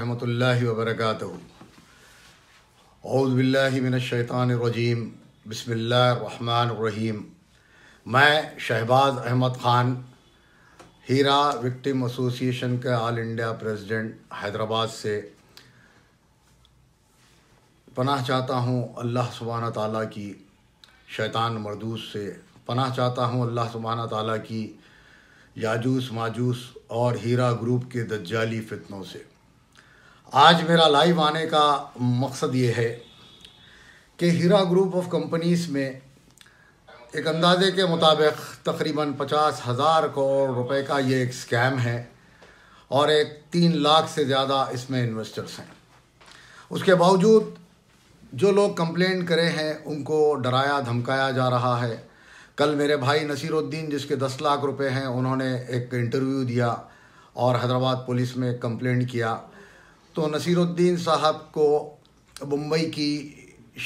रहमतुल्लाहि व बरकातहू औज़बिल्लिमिनशैतानरजीम रहीम मैं शहबाज अहमद ख़ान हीरा विक्टिम एसोसिएशन के ऑल इंडिया प्रेसिडेंट हैदराबाद से पनाह चाहता हूँ अल्लाह सुबहान ताली की शैतान मरदूस से पनाह चाहता हूँ अल्लाह सुबहान ताली की याजूस माजूस और हीरा ग्रुप के दज्जाली फितनों से आज मेरा लाइव आने का मकसद ये है कि हीरा ग्रुप ऑफ कंपनीज में एक अंदाजे के मुताबिक तकरीबन पचास हज़ार करोड़ रुपए का ये एक स्कैम है और एक तीन लाख से ज़्यादा इसमें इन्वेस्टर्स हैं उसके बावजूद जो लोग कंप्लेंट करे हैं उनको डराया धमकाया जा रहा है कल मेरे भाई नसीरुद्दीन जिसके दस लाख रुपए हैं उन्होंने एक इंटरव्यू दिया और हैदराबाद पुलिस में कंप्लेंट किया तो नसीरुद्दीन साहब को मुंबई की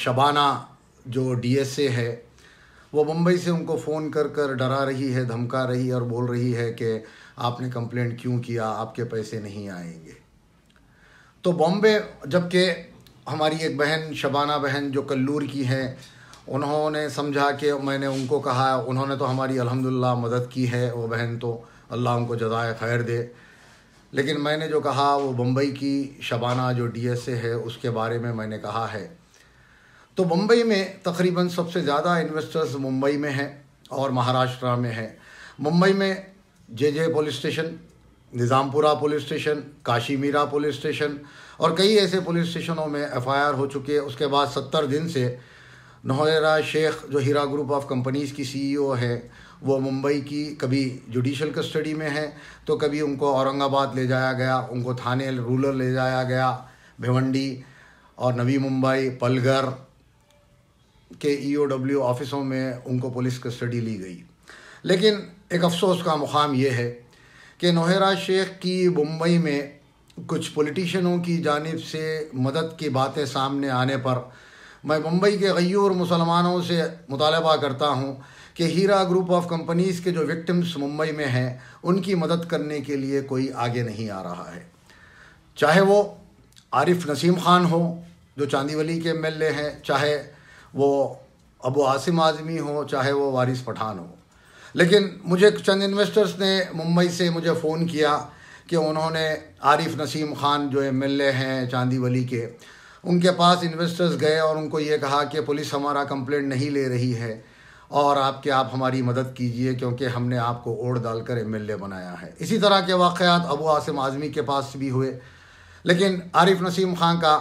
शबाना जो डीएसए है वो मुंबई से उनको फ़ोन कर कर डरा रही है धमका रही है और बोल रही है कि आपने कंप्लेंट क्यों किया आपके पैसे नहीं आएंगे तो बॉम्बे जबकि हमारी एक बहन शबाना बहन जो कल्लूर की हैं उन्होंने समझा कि मैंने उनको कहा उन्होंने तो हमारी अल्हम्दुलिल्लाह मदद की है वो बहन तो अल्लाह उनको जदाय खैर दे लेकिन मैंने जो कहा वो बम्बई की शबाना जो डीएसए है उसके बारे में मैंने कहा है तो बम्बई में तकरीबन सबसे ज़्यादा इन्वेस्टर्स मुंबई में हैं और महाराष्ट्र में हैं मुंबई में J J police station Nizampura police station Kashi Mira police station और कई ऐसे पुलिस स्टेशनों में एफआईआर हो चुकी है उसके बाद सत्तर दिन से नहरा शेख जो हीरा ग्रुप ऑफ कंपनीज़ की सीईओ e है वो मुंबई की कभी जुडिशल कस्टडी में है तो कभी उनको औरंगाबाद ले जाया गया उनको थाने रूरल ले जाया गया भिवंडी और नवी मुंबई पलघर के डब्ल्यू e ऑफिसों में उनको पुलिस कस्टडी ली गई लेकिन एक अफसोस का मुकाम ये है कि नोहरा शेख की मुंबई में कुछ पोलिटिशनों की जानब से मदद की बातें सामने आने पर मैं मुंबई के गयूर मुसलमानों से मुतालबा करता हूँ कि हीरा ग्रुप ऑफ कंपनीज़ के जो विक्टिम्स मुंबई में हैं उनकी मदद करने के लिए कोई आगे नहीं आ रहा है चाहे वो आरिफ नसीम ख़ान हो जो चांदीवली के एम हैं चाहे वो अबू आसिम आज़मी हो चाहे वो वारिस पठान हो लेकिन मुझे चंद इन्वेस्टर्स ने मुंबई से मुझे फ़ोन किया कि उन्होंने आरिफ नसीम ख़ान जो एम हैं चांदीवली के उनके पास इन्वेस्टर्स गए और उनको ये कहा कि पुलिस हमारा कंप्लेंट नहीं ले रही है और आपके आप हमारी मदद कीजिए क्योंकि हमने आपको ओढ़ डालकर एम बनाया है इसी तरह के वाक़ात अबू आसिम आज़मी के पास भी हुए लेकिन आरिफ नसीम ख़ान का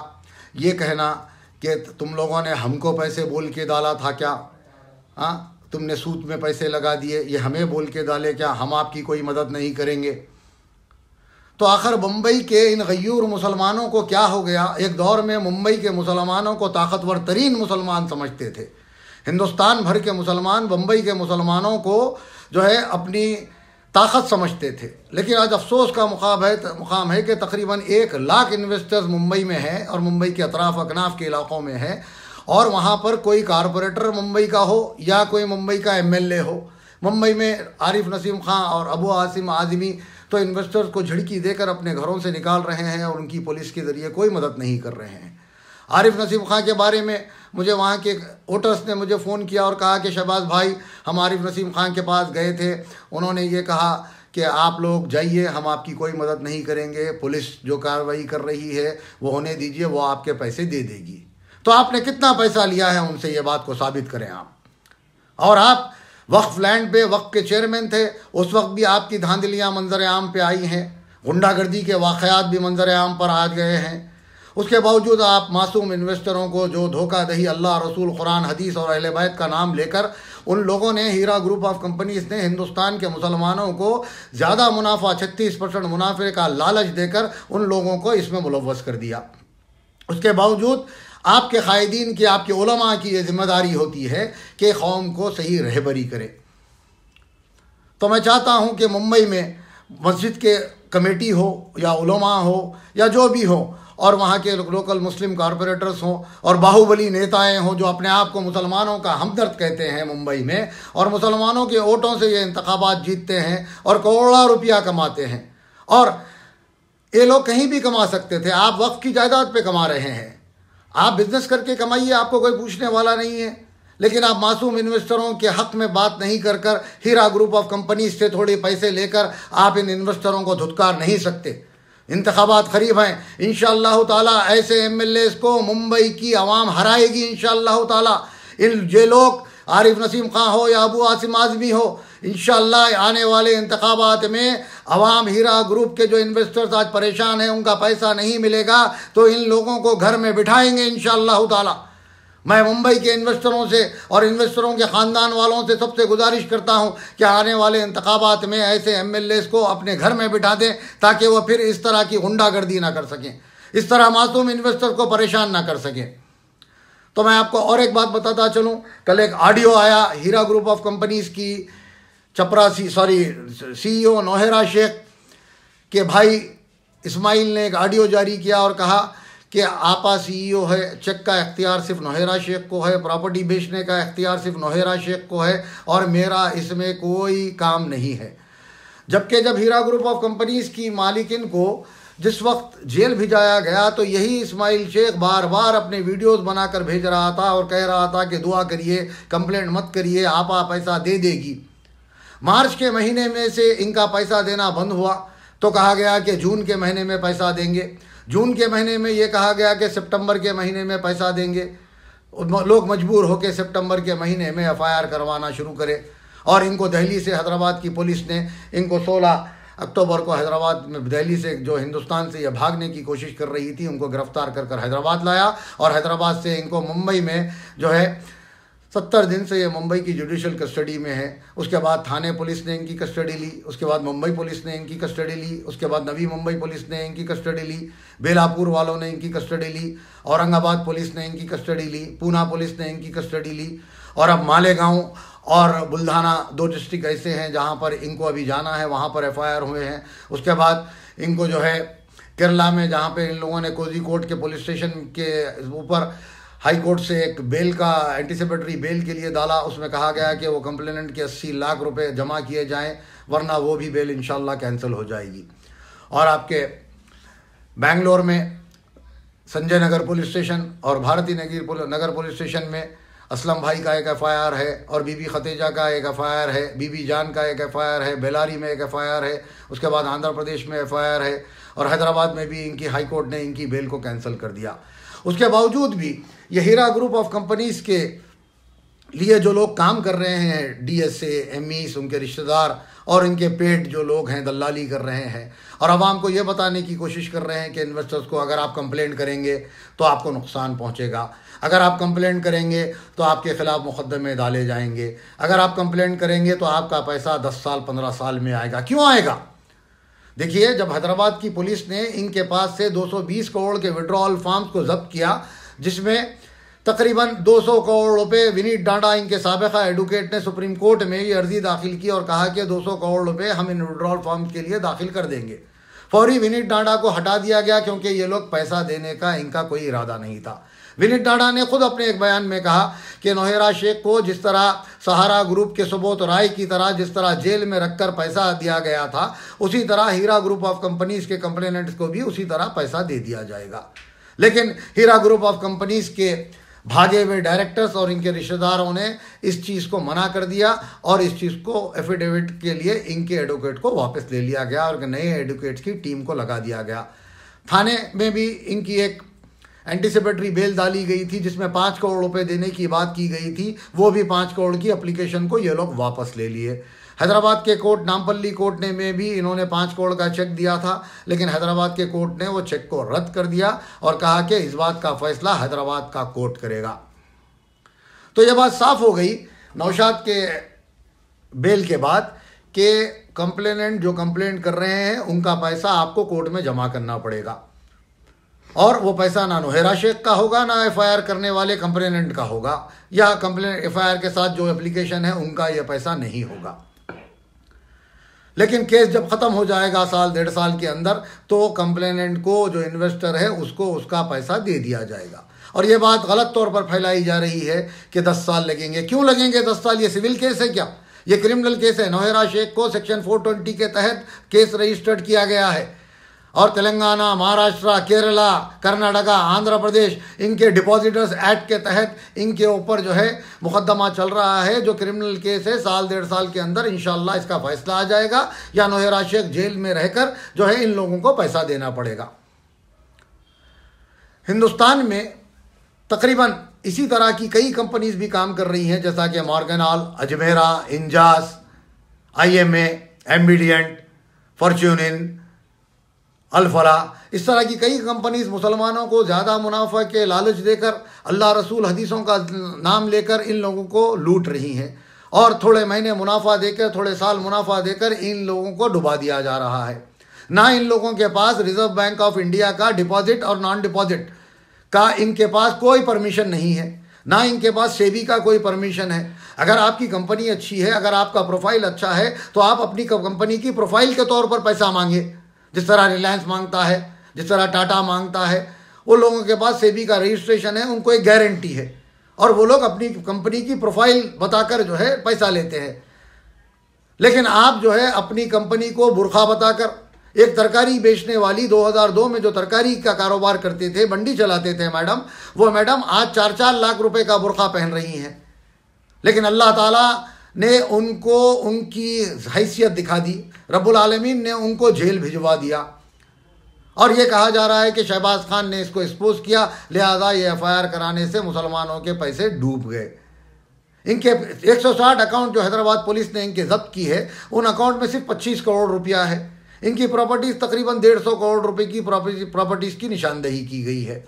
ये कहना कि तुम लोगों ने हमको पैसे बोल के डाला था क्या हाँ तुमने सूद में पैसे लगा दिए ये हमें बोल के डाले क्या हम आपकी कोई मदद नहीं करेंगे तो आखिर मुंबई के इन गयूर मुसलमानों को क्या हो गया एक दौर में मुंबई के मुसलमानों को ताकतवर तरीन मुसलमान समझते थे हिंदुस्तान भर के मुसलमान बम्बई के मुसलमानों को जो है अपनी ताकत समझते थे लेकिन आज अफसोस का मुकाम है मुकाम है कि तकरीबन एक लाख इन्वेस्टर्स मुंबई में है और मुंबई के अतराफ अकनाफ के इलाकों में है और वहाँ पर कोई कारपोरेटर मुंबई का हो या कोई मुंबई का एमएलए हो मुंबई में आरिफ नसीम खां और अबू आसिम आजमी तो इन्वेस्टर्स को झिड़की देकर अपने घरों से निकाल रहे हैं और उनकी पुलिस के ज़रिए कोई मदद नहीं कर रहे हैं आरिफ नसीम खां के बारे में मुझे वहाँ के वोटर्स ने मुझे फ़ोन किया और कहा कि शहबाज भाई हम आरिफ नसीम खान के पास गए थे उन्होंने ये कहा कि आप लोग जाइए हम आपकी कोई मदद नहीं करेंगे पुलिस जो कार्रवाई कर रही है वो होने दीजिए वो आपके पैसे दे देगी तो आपने कितना पैसा लिया है उनसे ये बात को साबित करें आप और आप वक्फ लैंड पे वक्फ के चेयरमैन थे उस वक्त भी आपकी धांधलियाँ मंजर आम पे आई हैं गुंडागर्दी के वाक़ात भी मंजर आम पर आ गए हैं उसके बावजूद आप मासूम इन्वेस्टरों को जो धोखा दही अल्लाह रसूल कुरान हदीस और अहल बैत का नाम लेकर उन लोगों ने हीरा ग्रुप ऑफ कंपनीज ने हिंदुस्तान के मुसलमानों को ज़्यादा मुनाफा छत्तीस परसेंट मुनाफे का लालच देकर उन लोगों को इसमें मुलवस कर दिया उसके बावजूद आपके कायदीन की आपके उलमा की ये जिम्मेदारी होती है कि कौम को सही रहबरी करे तो मैं चाहता हूँ कि मुंबई में मस्जिद के कमेटी हो या उलमा हो या जो भी हो और वहाँ के लोकल मुस्लिम कॉरपोरेटर्स हों और बाहुबली नेताएं हों जो अपने आप को मुसलमानों का हमदर्द कहते हैं मुंबई में और मुसलमानों के वोटों से ये इंतबात जीतते हैं और करोड़ा रुपया कमाते हैं और ये लोग कहीं भी कमा सकते थे आप वक्त की जायदाद पे कमा रहे हैं आप बिजनेस करके कमाइए आपको कोई पूछने वाला नहीं है लेकिन आप मासूम इन्वेस्टरों के हक में बात नहीं कर कर हीरा ग्रुप ऑफ कंपनीज से थोड़े पैसे लेकर आप इन इन्वेस्टरों को धुतकार नहीं सकते इंतबात करीब हैं इन ताला ऐसे एम एल एस को मुंबई की आवाम हराएगी इन ताला इन ये लोग आरिफ नसीम खां हो या अबू आसिम आजमी हो इन आने वाले इंतबात में अवाम हीरा ग्रुप के जो इन्वेस्टर्स आज परेशान हैं उनका पैसा नहीं मिलेगा तो इन लोगों को घर में बिठाएंगे इन ताला मैं मुंबई के इन्वेस्टरों से और इन्वेस्टरों के ख़ानदान वालों से सबसे गुजारिश करता हूं कि आने वाले इंतबात में ऐसे एम को अपने घर में बिठा दें ताकि वह फिर इस तरह की गुंडागर्दी ना कर सकें इस तरह मासूम इन्वेस्टर को परेशान ना कर सकें तो मैं आपको और एक बात बताता चलूँ कल एक ऑडियो आया हीरा ग्रुप ऑफ कंपनीज़ की चपरा सी sorry C e Nohera Shaikh के भाई इस्माइल ने एक ऑडियो जारी किया और कहा कि आपा सीईओ e है चेक का इख्तियार सिर्फ नोहेरा शेख को है प्रॉपर्टी बेचने का इख्तियार सिर्फ नोहेरा शेख को है और मेरा इसमें कोई काम नहीं है जबकि जब हीरा ग्रुप ऑफ कंपनीज की मालिकिन को जिस वक्त जेल भिजाया गया तो यही इस्माइल शेख बार बार अपने वीडियोस बनाकर भेज रहा था और कह रहा था कि दुआ करिए कंप्लेंट मत करिए आपा पैसा दे देगी मार्च के महीने में से इनका पैसा देना बंद हुआ तो कहा गया कि जून के महीने में पैसा देंगे जून के महीने में ये कहा गया कि सितंबर के महीने में पैसा देंगे लोग मजबूर होकर सितंबर के महीने में एफआईआर करवाना शुरू करें और इनको दिल्ली से हैदराबाद की पुलिस ने इनको 16 अक्टूबर को हैदराबाद में दिल्ली से जो हिंदुस्तान से ये भागने की कोशिश कर रही थी उनको गिरफ्तार कर कर हैदराबाद लाया और हैदराबाद से इनको मुंबई में जो है सत्तर दिन से ये मुंबई की जुडिशल कस्टडी में है उसके बाद थाने पुलिस ने इनकी कस्टडी ली उसके बाद मुंबई पुलिस ने इनकी कस्टडी ली उसके बाद नवी मुंबई पुलिस ने इनकी कस्टडी ली बेलापुर वालों ने इनकी कस्टडी ली औरंगाबाद पुलिस ने इनकी कस्टडी ली पूना पुलिस ने इनकी कस्टडी ली और अब मालेगांव और बुल्धाना दो डिस्ट्रिक्ट ऐसे हैं जहाँ पर इनको अभी जाना है वहाँ पर एफ हुए हैं उसके बाद इनको जो है केरला में जहाँ पे इन लोगों ने कोजी कोर्ट के पुलिस स्टेशन के ऊपर हाई कोर्ट से एक बेल का एंटीसिपेटरी बेल के लिए डाला उसमें कहा गया कि वो कंप्लेनेंट के अस्सी लाख रुपए जमा किए जाएं वरना वो भी बेल इनशाला कैंसिल हो जाएगी और आपके बैंगलोर में संजय नगर पुलिस स्टेशन और भारती नगर नगर पुलिस स्टेशन में असलम भाई का एक एफ है और बीबी खतेजा का एक एफ है बीबी जान का एक एफ है बेलारी में एक एफ है उसके बाद आंध्र प्रदेश में एफ है और हैदराबाद में भी इनकी हाईकोर्ट ने इनकी बेल को कैंसिल कर दिया उसके बावजूद भी ये हीरा ग्रुप ऑफ कंपनीज के लिए जो लोग काम कर रहे हैं डी एस एमीस उनके रिश्तेदार और इनके पेट जो लोग हैं दलाली कर रहे हैं और आवाम को ये बताने की कोशिश कर रहे हैं कि इन्वेस्टर्स को अगर आप कंप्लेंट करेंगे तो आपको नुकसान पहुंचेगा अगर आप कंप्लेंट करेंगे तो आपके ख़िलाफ़ मुकदमे डाले जाएंगे अगर आप कंप्लेंट करेंगे तो आपका पैसा दस साल पंद्रह साल में आएगा क्यों आएगा देखिए जब हैदराबाद की पुलिस ने इनके पास से 220 करोड़ के विड्रॉल फॉर्म्स को जब्त किया जिसमें तकरीबन 200 करोड़ रुपए विनीत डांडा इनके सबका एडवोकेट ने सुप्रीम कोर्ट में ये अर्जी दाखिल की और कहा कि 200 करोड़ रुपए हम इन विड्रॉल फॉर्म के लिए दाखिल कर देंगे फौरी विनीत डांडा को हटा दिया गया क्योंकि ये लोग पैसा देने का इनका कोई इरादा नहीं था विनीत डांडा ने खुद अपने एक बयान में कहा कि नोहेरा शेख को जिस तरह सहारा ग्रुप के सुबोध राय की तरह जिस तरह जेल में रखकर पैसा दिया गया था उसी तरह हीरा ग्रुप ऑफ कंपनीज के कंप्लेनेंट्स को भी उसी तरह पैसा दे दिया जाएगा लेकिन हीरा ग्रुप ऑफ कंपनीज के भागे हुए डायरेक्टर्स और इनके रिश्तेदारों ने इस चीज़ को मना कर दिया और इस चीज़ को एफिडेविट के लिए इनके एडवोकेट को वापस ले लिया गया और नए एडवोकेट्स की टीम को लगा दिया गया थाने में भी इनकी एक एंटीसिपेटरी बेल डाली गई थी जिसमें पाँच करोड़ रुपए देने की बात की गई थी वो भी पाँच करोड़ की अप्लीकेशन को ये लोग वापस ले लिए हैदराबाद के कोर्ट नामपल्ली कोर्ट ने में भी इन्होंने पाँच करोड़ का चेक दिया था लेकिन हैदराबाद के कोर्ट ने वो चेक को रद्द कर दिया और कहा कि इस बात का फैसला हैदराबाद का कोर्ट करेगा तो यह बात साफ हो गई नौशाद के बेल के बाद कि कंप्लेनेंट जो कंप्लेंट कर रहे हैं उनका पैसा आपको कोर्ट में जमा करना पड़ेगा और वो पैसा ना नोहरा शेख का होगा ना एफआईआर करने वाले कंप्लेनेंट का होगा या कंप्लेन एफआईआर के साथ जो एप्लीकेशन है उनका ये पैसा नहीं होगा लेकिन केस जब ख़त्म हो जाएगा साल डेढ़ साल के अंदर तो कंप्लेनेंट को जो इन्वेस्टर है उसको उसका पैसा दे दिया जाएगा और ये बात गलत तौर पर फैलाई जा रही है कि दस साल लगेंगे क्यों लगेंगे दस साल ये सिविल केस है क्या ये क्रिमिनल केस है नोहरा शेख को सेक्शन 420 के तहत केस रजिस्टर्ड किया गया है और तेलंगाना महाराष्ट्र केरला कर्नाटका आंध्र प्रदेश इनके डिपॉजिटर्स एक्ट के तहत इनके ऊपर जो है मुकदमा चल रहा है जो क्रिमिनल केस है साल डेढ़ साल के अंदर इंशाल्लाह इसका फैसला आ जाएगा या नोहरा शेख जेल में रहकर जो है इन लोगों को पैसा देना पड़ेगा हिंदुस्तान में तकरीबन इसी तरह की कई कंपनीज भी काम कर रही हैं जैसा कि मॉर्गेनॉल अजमेरा इंजास I M A ambidant fortune इन अलफला इस तरह की कई कंपनीज मुसलमानों को ज़्यादा मुनाफा के लालच देकर अल्लाह रसूल हदीसों का नाम लेकर इन लोगों को लूट रही हैं और थोड़े महीने मुनाफा देकर थोड़े साल मुनाफा देकर इन लोगों को डुबा दिया जा रहा है ना इन लोगों के पास रिजर्व बैंक ऑफ इंडिया का डिपॉजिट और नॉन डिपॉजिट का इनके पास कोई परमिशन नहीं है ना इनके पास सेबी का कोई परमिशन है अगर आपकी कंपनी अच्छी है अगर आपका प्रोफाइल अच्छा है तो आप अपनी कंपनी की प्रोफाइल के तौर पर पैसा मांगे जिस तरह रिलायंस मांगता है जिस तरह टाटा मांगता है वो लोगों के पास सेबी का रजिस्ट्रेशन है उनको एक गारंटी है और वो लोग अपनी कंपनी की प्रोफाइल बताकर जो है पैसा लेते हैं लेकिन आप जो है अपनी कंपनी को बुरखा बताकर एक तरकारी बेचने वाली 2002 में जो तरकारी का कारोबार करते थे मंडी चलाते थे मैडम वो मैडम आज चार चार लाख रुपए का बुरखा पहन रही हैं लेकिन अल्लाह ताला ने उनको उनकी हैसियत दिखा दी रब्बुल आलमीन ने उनको जेल भिजवा दिया और ये कहा जा रहा है कि शहबाज खान ने इसको एक्सपोज किया लिहाजा ये एफ कराने से मुसलमानों के पैसे डूब गए इनके 160 अकाउंट जो हैदराबाद पुलिस ने इनके जब्त की है उन अकाउंट में सिर्फ पच्चीस करोड़ रुपया है इनकी प्रॉपर्टीज़ तकरीबन डेढ़ सौ करोड़ रुपए की प्रॉपर्टीज़ की निशानदेही की गई है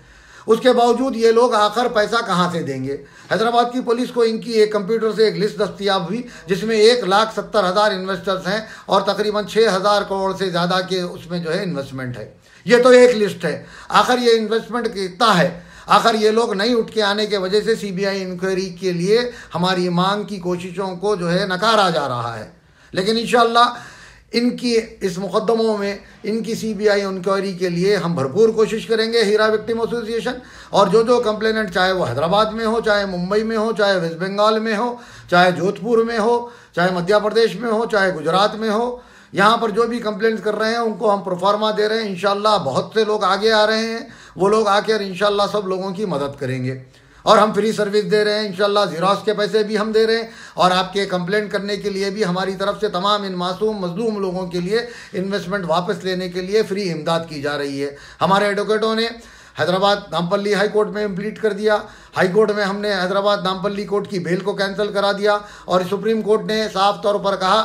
उसके बावजूद ये लोग आखिर पैसा कहाँ से देंगे हैदराबाद की पुलिस को इनकी एक कंप्यूटर से एक लिस्ट दस्तियाब हुई जिसमें एक लाख सत्तर हज़ार इन्वेस्टर्स हैं और तकरीबन छः हज़ार करोड़ से ज़्यादा के उसमें जो है इन्वेस्टमेंट है ये तो एक लिस्ट है आखिर ये इन्वेस्टमेंट कितना है आखिर ये लोग नहीं उठ के आने के वजह से सीबीआई इंक्वायरी के लिए हमारी मांग की कोशिशों को जो है नकारा जा रहा है लेकिन इन इनकी इस मुकदमों में इनकी सीबीआई इंक्वायरी के लिए हम भरपूर कोशिश करेंगे हीरा विक्टिम एसोसिएशन और जो जो कंप्लेनेंट चाहे वो हैदराबाद में हो चाहे मुंबई में हो चाहे वेस्ट बंगाल में हो चाहे जोधपुर में हो चाहे मध्य प्रदेश में हो चाहे गुजरात में हो यहाँ पर जो भी कंप्लेंट्स कर रहे हैं उनको हम प्रोफार्मा दे रहे हैं इन बहुत से लोग आगे आ रहे हैं वो लोग आकर इन सब लोगों की मदद करेंगे और हम फ्री सर्विस दे रहे हैं इनशाला जिरास के पैसे भी हम दे रहे हैं और आपके कंप्लेंट करने के लिए भी हमारी तरफ से तमाम इन मासूम मजलूम लोगों के लिए इन्वेस्टमेंट वापस लेने के लिए फ्री इमदाद की जा रही है हमारे एडवोकेटों ने हैदराबाद नामपल्ली हाई कोर्ट में इम्प्लीट कर दिया हाई कोर्ट में हमने हैदराबाद नामपल्ली कोर्ट की बेल को कैंसिल करा दिया और सुप्रीम कोर्ट ने साफ तौर पर कहा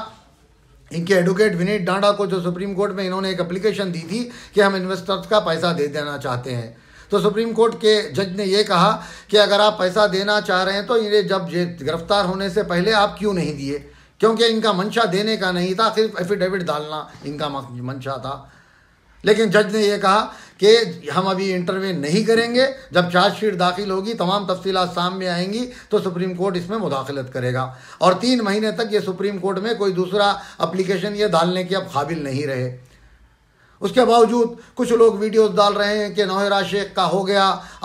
इनके एडवोकेट विनीत डांडा को जो सुप्रीम कोर्ट में इन्होंने एक एप्लीकेशन दी थी कि हम इन्वेस्टर्स का पैसा दे देना चाहते हैं तो सुप्रीम कोर्ट के जज ने यह कहा कि अगर आप पैसा देना चाह रहे हैं तो ये जब गिरफ्तार होने से पहले आप क्यों नहीं दिए क्योंकि इनका मंशा देने का नहीं था सिर्फ एफिडेविट डालना इनका मंशा था लेकिन जज ने यह कहा कि हम अभी इंटरव्यू नहीं करेंगे जब चार्जशीट दाखिल होगी तमाम तफसी सामने आएंगी तो सुप्रीम कोर्ट इसमें मुदाखलत करेगा और तीन महीने तक ये सुप्रीम कोर्ट में कोई दूसरा अप्लीकेशन ये डालने के अब काबिल नहीं रहे उसके बावजूद कुछ लोग वीडियोस डाल रहे हैं कि नौहरा शेख का हो गया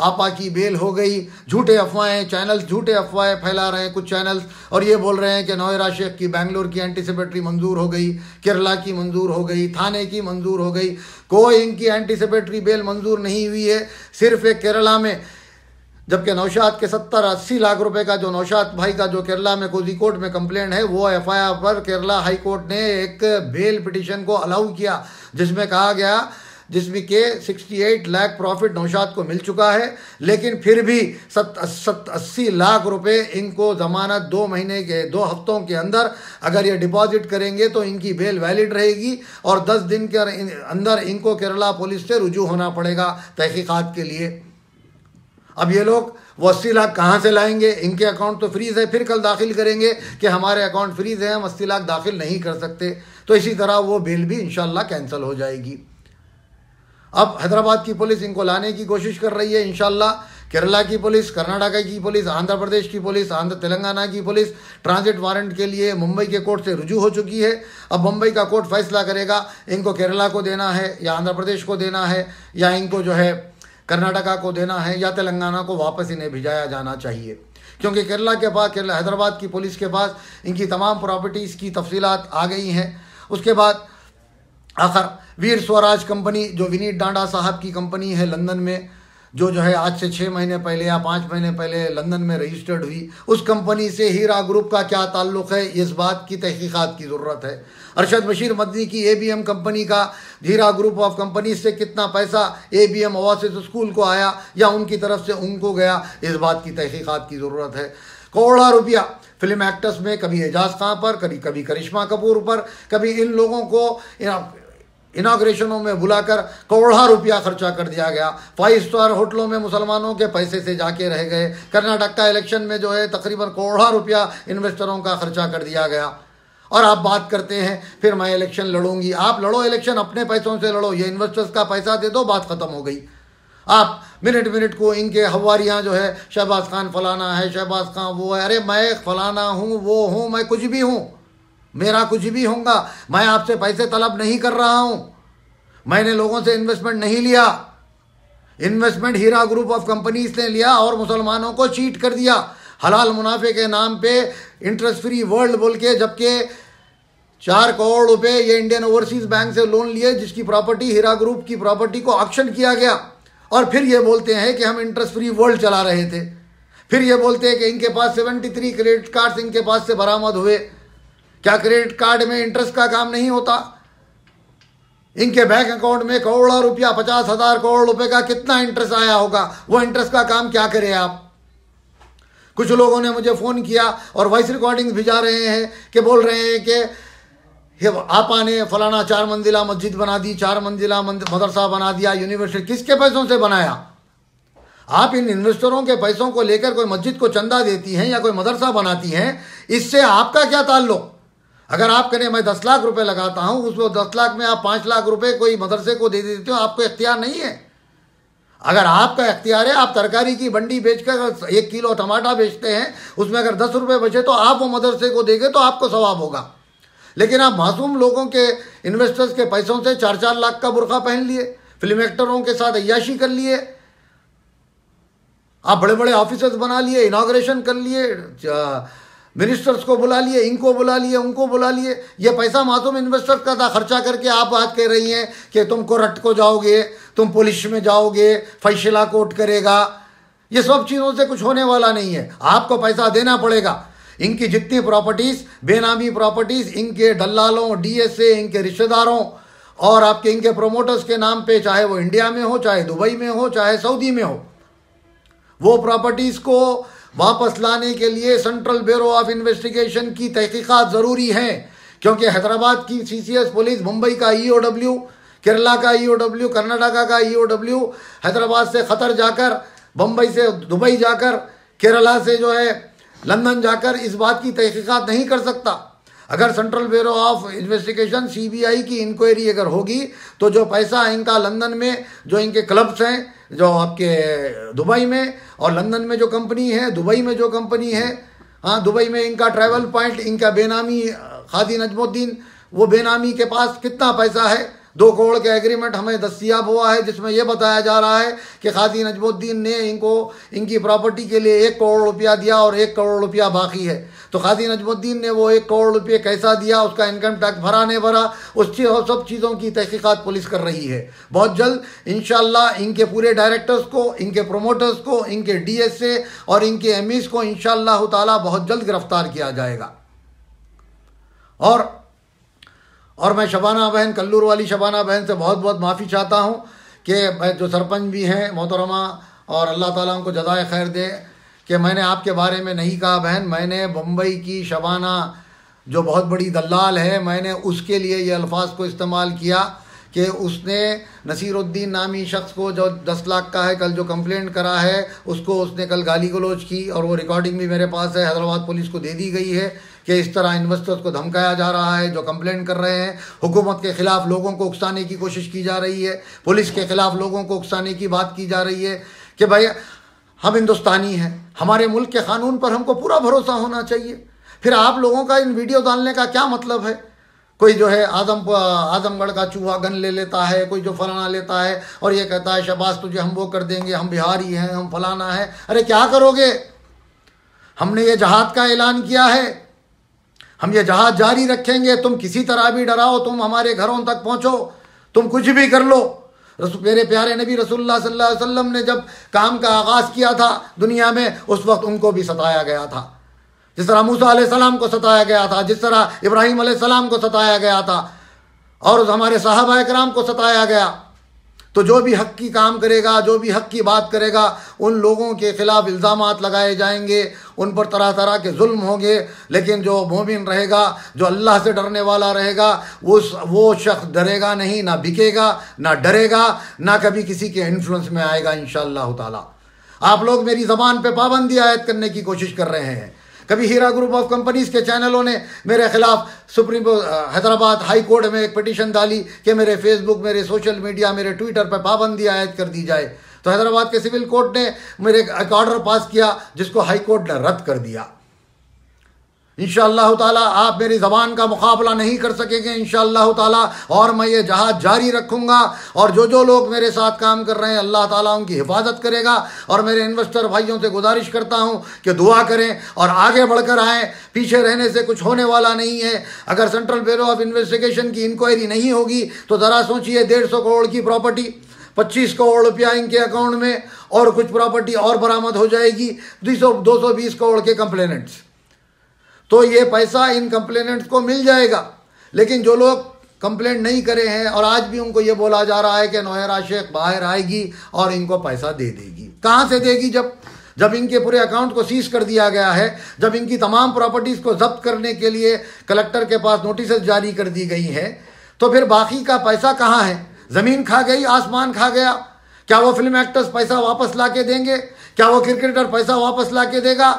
आपा की बेल हो गई झूठे अफवाहें चैनल्स झूठे अफवाहें फैला रहे हैं कुछ चैनल्स और ये बोल रहे हैं कि नौहरा शेख की बैंगलोर की एंटीसिपेटरी मंजूर हो गई केरला की मंजूर हो गई थाने की मंजूर हो गई कोई इनकी एंटीसिपेटरी बेल मंजूर नहीं हुई है सिर्फ एक केरला में जबकि नौशाद के सत्तर अस्सी लाख रुपए का जो नौशाद भाई का जो केरला में कोर्ट में कंप्लेंट है वो एफ आई आर पर केरला हाई कोर्ट ने एक बेल पिटिशन को अलाउ किया जिसमें कहा गया जिसमें के 68 लाख प्रॉफिट नौशाद को मिल चुका है लेकिन फिर भी सत, सत अस्सी लाख रुपए इनको जमानत दो महीने के दो हफ्तों के अंदर अगर ये डिपॉजिट करेंगे तो इनकी बेल वैलिड रहेगी और 10 दिन के अंदर इनको केरला पुलिस से रुजू होना पड़ेगा तहकीकात के लिए अब ये लोग वो अस्सी लाख कहाँ से लाएंगे इनके अकाउंट तो फ्रीज़ है फिर कल दाखिल करेंगे कि हमारे अकाउंट फ्रीज़ है हम अस्सी लाख दाखिल नहीं कर सकते तो इसी तरह वो बिल भी इन कैंसिल हो जाएगी अब हैदराबाद की पुलिस इनको लाने की कोशिश कर रही है इन केरला की पुलिस कर्नाटका की पुलिस आंध्र प्रदेश की पुलिस आंध्र तेलंगाना की पुलिस ट्रांजिट वारंट के लिए मुंबई के कोर्ट से रुजू हो चुकी है अब मुंबई का कोर्ट फैसला करेगा इनको केरला को देना है या आंध्र प्रदेश को देना है या इनको जो है कर्नाटका को देना है या तेलंगाना को वापस इन्हें भिजाया जाना चाहिए क्योंकि केरला के पास केरला हैदराबाद की पुलिस के पास इनकी तमाम प्रॉपर्टीज़ की तफसीत आ गई हैं उसके बाद आखिर वीर स्वराज कंपनी जो विनीत डांडा साहब की कंपनी है लंदन में जो जो है आज से छः महीने पहले या पाँच महीने पहले लंदन में रजिस्टर्ड हुई उस कंपनी से हीरा ग्रुप का क्या ताल्लुक़ है इस बात की तहकीक़ात की ज़रूरत है अरशद बशीर मदनी की ए बी एम कंपनी का हीरा ग्रुप ऑफ कंपनी से कितना पैसा A B M oasis school को आया या उनकी तरफ से उनको गया इस बात की तहकीक़ात की ज़रूरत है करोड़ा रुपया फिल्म एक्टर्स में कभी एजाज खां पर कभी कभी करिश्मा कपूर पर कभी इन लोगों को इनाग्रेशनों में बुलाकर करोड़ा रुपया खर्चा कर दिया गया फाइव स्टार होटलों में मुसलमानों के पैसे से जाके रह गए कर्नाटक का इलेक्शन में जो है तकरीबन करोड़ा रुपया इन्वेस्टरों का खर्चा कर दिया गया और आप बात करते हैं फिर मैं इलेक्शन लड़ूंगी आप लड़ो इलेक्शन अपने पैसों से लड़ो ये इन्वेस्टर्स का पैसा दे दो बात ख़त्म हो गई आप मिनट मिनट को इनके हवारियाँ जो है शहबाज खान फलाना है शहबाज खान वो है अरे मैं फलाना हूँ वो हूँ मैं कुछ भी हूँ मेरा कुछ भी होगा मैं आपसे पैसे तलब नहीं कर रहा हूं मैंने लोगों से इन्वेस्टमेंट नहीं लिया investment Heera group of companies ने लिया और मुसलमानों को चीट कर दिया हलाल मुनाफे के नाम पे इंटरेस्ट फ्री वर्ल्ड बोल के जबकि चार करोड़ रुपए ये इंडियन ओवरसीज बैंक से लोन लिए जिसकी प्रॉपर्टी हीरा ग्रुप की प्रॉपर्टी को ऑक्शन किया गया और फिर ये बोलते हैं कि हम इंटरेस्ट फ्री वर्ल्ड चला रहे थे फिर ये बोलते हैं कि इनके पास सेवेंटी थ्री क्रेडिट कार्ड्स इनके पास से बरामद हुए क्या क्रेडिट कार्ड में इंटरेस्ट का काम नहीं होता इनके बैंक अकाउंट में करोड़ों रुपया पचास हजार करोड़ रुपए का कितना इंटरेस्ट आया होगा वो इंटरेस्ट का काम क्या करें आप कुछ लोगों ने मुझे फ़ोन किया और वॉइस रिकॉर्डिंग भिजा रहे हैं कि बोल रहे हैं कि हे आपा ने फलाना चार मंजिला मस्जिद बना दी चार मंजिला मदरसा बना दिया यूनिवर्सिटी किसके पैसों से बनाया आप इन इन्वेस्टरों के पैसों को लेकर कोई मस्जिद को चंदा देती हैं या कोई मदरसा बनाती हैं इससे आपका क्या ताल्लुक़ अगर आप कहें मैं दस लाख रुपए लगाता हूँ उसमें दस लाख में आप पांच लाख रुपए कोई मदरसे को दे देते हो आपको इख्तियार नहीं है अगर आपका इख्तियार है आप तरकारी की बंडी बेचकर अगर एक किलो टमाटा बेचते हैं उसमें अगर दस रुपए बचे तो आप वो मदरसे को देंगे तो आपको सवाब होगा लेकिन आप मासूम लोगों के इन्वेस्टर्स के पैसों से चार चार लाख का बुरखा पहन लिए फिल्म एक्टरों के साथ अयाशी कर लिए आप बड़े बड़े ऑफिसर्स बना लिए इनाग्रेशन कर लिए मिनिस्टर्स को बुला लिए इनको बुला लिए उनको बुला लिए ये पैसा मासूम इन्वेस्टर्स का था खर्चा करके आप बात कह रही हैं कि तुम कोरट को जाओगे तुम पुलिस में जाओगे फैसला कोर्ट करेगा ये सब चीज़ों से कुछ होने वाला नहीं है आपको पैसा देना पड़ेगा इनकी जितनी प्रॉपर्टीज़ बेनामी प्रॉपर्टीज़ इनके दल्लालों डीएसए इनके रिश्तेदारों और आपके इनके प्रोमोटर्स के नाम पे चाहे वो इंडिया में हो चाहे दुबई में हो चाहे सऊदी में हो वो प्रॉपर्टीज़ को वापस लाने के लिए सेंट्रल ब्यूरो ऑफ इन्वेस्टिगेशन की तहकीक़ात ज़रूरी है क्योंकि हैदराबाद की सीसीएस पुलिस मुंबई का ई e केरला का डब्ल्यू e कर्नाटका का डब्ल्यू e हैदराबाद से ख़तर जाकर बम्बई से दुबई जाकर केरला से जो है लंदन जाकर इस बात की तहकीक़ात नहीं कर सकता अगर central bureau of investigation CBI की इंक्वायरी अगर होगी तो जो पैसा इनका लंदन में जो इनके क्लब्स हैं जो आपके दुबई में और लंदन में जो कंपनी है दुबई में जो कंपनी है हाँ दुबई में इनका ट्रैवल पॉइंट इनका बेनामी खादी नजमुद्दीन वो बेनामी के पास कितना पैसा है दो करोड़ के एग्रीमेंट हमें दस्तियाब हुआ है जिसमें यह बताया जा रहा है कि काजी नजमुद्दीन ने इनको इनकी प्रॉपर्टी के लिए एक करोड़ रुपया दिया और एक करोड़ रुपया बाकी है तो काजी नजमुद्दीन ने वो एक करोड़ रुपये कैसा दिया उसका इनकम टैक्स भरा नहीं भरा उस चीज और सब चीज़ों की तहकीकत पुलिस कर रही है बहुत जल्द इन इनके पूरे डायरेक्टर्स को इनके प्रोमोटर्स को इनके डी और इनके एम को इन ताला बहुत जल्द गिरफ्तार किया जाएगा और और मैं शबाना बहन कल्लूर वाली शबाना बहन से बहुत बहुत माफ़ी चाहता हूँ कि जो सरपंच भी हैं मोहतरमा और अल्लाह ताला उनको जदाय खैर दे कि मैंने आपके बारे में नहीं कहा बहन मैंने बम्बई की शबाना जो बहुत बड़ी दलाल है मैंने उसके लिए ये अल्फाज को इस्तेमाल किया कि उसने नसीरुद्दीन नामी शख्स को जो दस लाख का है कल जो कंप्लेंट करा है उसको उसने कल गाली गलोच की और वो रिकॉर्डिंग भी मेरे पास है हैदराबाद पुलिस को दे दी गई है कि इस तरह इन्वेस्टर्स को धमकाया जा रहा है जो कंप्लेन कर रहे हैं हुकूमत के ख़िलाफ़ लोगों को उकसाने की कोशिश की जा रही है पुलिस के ख़िलाफ़ लोगों को उकसाने की बात की जा रही है कि भाई हम हिंदुस्तानी हैं हमारे मुल्क के क़ानून पर हमको पूरा भरोसा होना चाहिए फिर आप लोगों का इन वीडियो डालने का क्या मतलब है कोई जो है आजम आजमगढ़ का चूहा गन ले लेता है कोई जो फलाना लेता है और ये कहता है शबाश तुझे हम वो कर देंगे हम बिहारी हैं हम फलाना है अरे क्या करोगे हमने ये जहाद का ऐलान किया है हम ये जहाज जारी रखेंगे तुम किसी तरह भी डराओ तुम हमारे घरों तक पहुंचो तुम कुछ भी कर लो मेरे प्यारे नबी रसूलुल्लाह सल्लल्लाहु अलैहि वसल्लम ने जब काम का आगाज़ किया था दुनिया में उस वक्त उनको भी सताया गया था जिस तरह मूसा सलाम को सताया गया था जिस तरह इब्राहिम सलाम को सताया गया था और हमारे साहबा कराम को सताया गया तो जो भी हक की काम करेगा जो भी हक की बात करेगा उन लोगों के ख़िलाफ़ इल्ज़ाम लगाए जाएंगे उन पर तरह तरह के जुल्म होंगे लेकिन जो मोमिन रहेगा जो अल्लाह से डरने वाला रहेगा उस वो शख्स डरेगा नहीं ना बिकेगा ना डरेगा ना कभी किसी के इन्फ्लुंस में आएगा इन शाह आप लोग मेरी ज़बान पर पाबंदी आयद करने की कोशिश कर रहे हैं कभी हीरा ग्रुप ऑफ कंपनीज के चैनलों ने मेरे खिलाफ सुप्रीम हैदराबाद हाई कोर्ट में एक पटिशन डाली कि मेरे फेसबुक मेरे सोशल मीडिया मेरे ट्विटर पर पाबंदी आयद कर दी जाए तो हैदराबाद के सिविल कोर्ट ने मेरे एक ऑर्डर पास किया जिसको हाई कोर्ट ने रद्द कर दिया इन ताला आप मेरी ज़बान का मुकाबला नहीं कर सकेंगे इन ताला और मैं ये जहाज़ जारी रखूँगा और जो जो लोग मेरे साथ काम कर रहे हैं अल्लाह ताला उनकी हिफाजत करेगा और मेरे इन्वेस्टर भाइयों से गुजारिश करता हूँ कि दुआ करें और आगे बढ़कर आएँ पीछे रहने से कुछ होने वाला नहीं है अगर सेंट्रल ब्यूरो ऑफ इन्वेस्टिगेशन की इंक्वायरी नहीं होगी तो ज़रा सोचिए डेढ़ सौ करोड़ की प्रॉपर्टी पच्चीस करोड़ रुपया इनके अकाउंट में और कुछ प्रॉपर्टी और बरामद हो जाएगी दो सौ बीस करोड़ के कंप्लेनेंट्स तो ये पैसा इन कंप्लेनेंट्स को मिल जाएगा लेकिन जो लोग कंप्लेंट नहीं करे हैं और आज भी उनको ये बोला जा रहा है कि नोयरा शेख बाहर आएगी और इनको पैसा दे देगी कहाँ से देगी जब जब इनके पूरे अकाउंट को सीज कर दिया गया है जब इनकी तमाम प्रॉपर्टीज़ को जब्त करने के लिए कलेक्टर के पास नोटिस जारी कर दी गई है तो फिर बाकी का पैसा कहाँ है ज़मीन खा गई आसमान खा गया क्या वो फिल्म एक्टर्स पैसा वापस ला के देंगे क्या वो क्रिकेटर पैसा वापस ला के देगा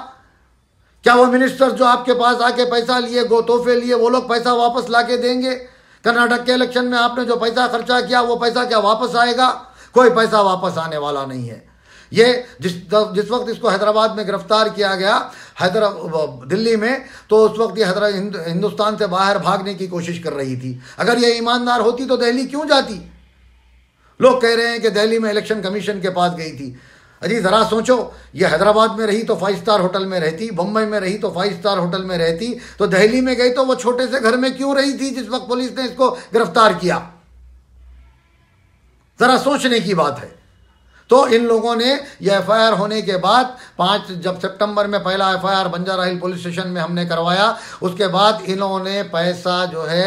क्या वो मिनिस्टर जो आपके पास आके पैसा लिए गो तोहफे लिए वो लोग पैसा वापस ला के देंगे कर्नाटक के इलेक्शन में आपने जो पैसा खर्चा किया वो पैसा क्या वापस आएगा कोई पैसा वापस आने वाला नहीं है ये जिस जिस वक्त इसको हैदराबाद में गिरफ्तार किया गया हैदरा दिल्ली में तो उस वक्त ये हैदरा हिंदुस्तान से बाहर भागने की कोशिश कर रही थी अगर ये ईमानदार होती तो दिल्ली क्यों जाती लोग कह रहे हैं कि दिल्ली में इलेक्शन कमीशन के पास गई थी अजी ज़रा सोचो ये हैदराबाद में रही तो फाइव स्टार होटल में रहती बम्बई में रही तो फाइव स्टार होटल में रहती तो दहली में गई तो वो छोटे से घर में क्यों रही थी जिस वक्त पुलिस ने इसको गिरफ्तार किया ज़रा सोचने की बात है तो इन लोगों ने यह एफ होने के बाद पांच जब सितंबर में पहला F I R Banjara hill police station में हमने करवाया उसके बाद इन्होंने पैसा जो है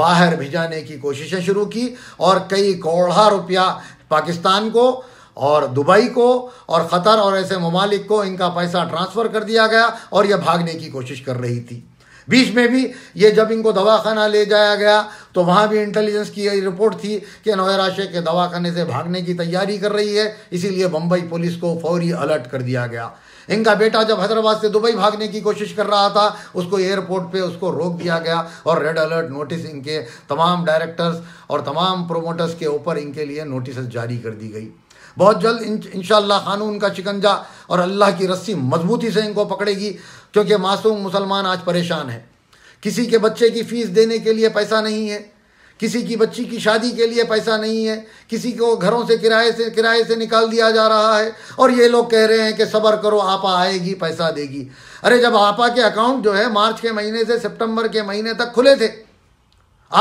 बाहर भिजाने की कोशिशें शुरू की और कई करोड़ा रुपया पाकिस्तान को और दुबई को और ख़तर और ऐसे ममालिक को इनका पैसा ट्रांसफ़र कर दिया गया और यह भागने की कोशिश कर रही थी बीच में भी ये जब इनको दवाखाना ले जाया गया तो वहाँ भी इंटेलिजेंस की रिपोर्ट थी कि नोएरा शेख के दवाखाने से भागने की तैयारी कर रही है इसीलिए बम्बई पुलिस को फौरी अलर्ट कर दिया गया इनका बेटा जब हैदराबाद से दुबई भागने की कोशिश कर रहा था उसको एयरपोर्ट पे उसको रोक दिया गया और रेड अलर्ट नोटिस इनके तमाम डायरेक्टर्स और तमाम प्रोमोटर्स के ऊपर इनके लिए नोटिस जारी कर दी गई बहुत जल्द इन इनशाला कानून का शिकंजा और अल्लाह की रस्सी मजबूती से इनको पकड़ेगी क्योंकि मासूम मुसलमान आज परेशान है किसी के बच्चे की फ़ीस देने के लिए पैसा नहीं है किसी की बच्ची की शादी के लिए पैसा नहीं है किसी को घरों से किराए से किराए से निकाल दिया जा रहा है और ये लोग कह रहे हैं कि सब्र करो आपा आएगी पैसा देगी अरे जब आपा के अकाउंट जो है मार्च के महीने से सितंबर के महीने तक खुले थे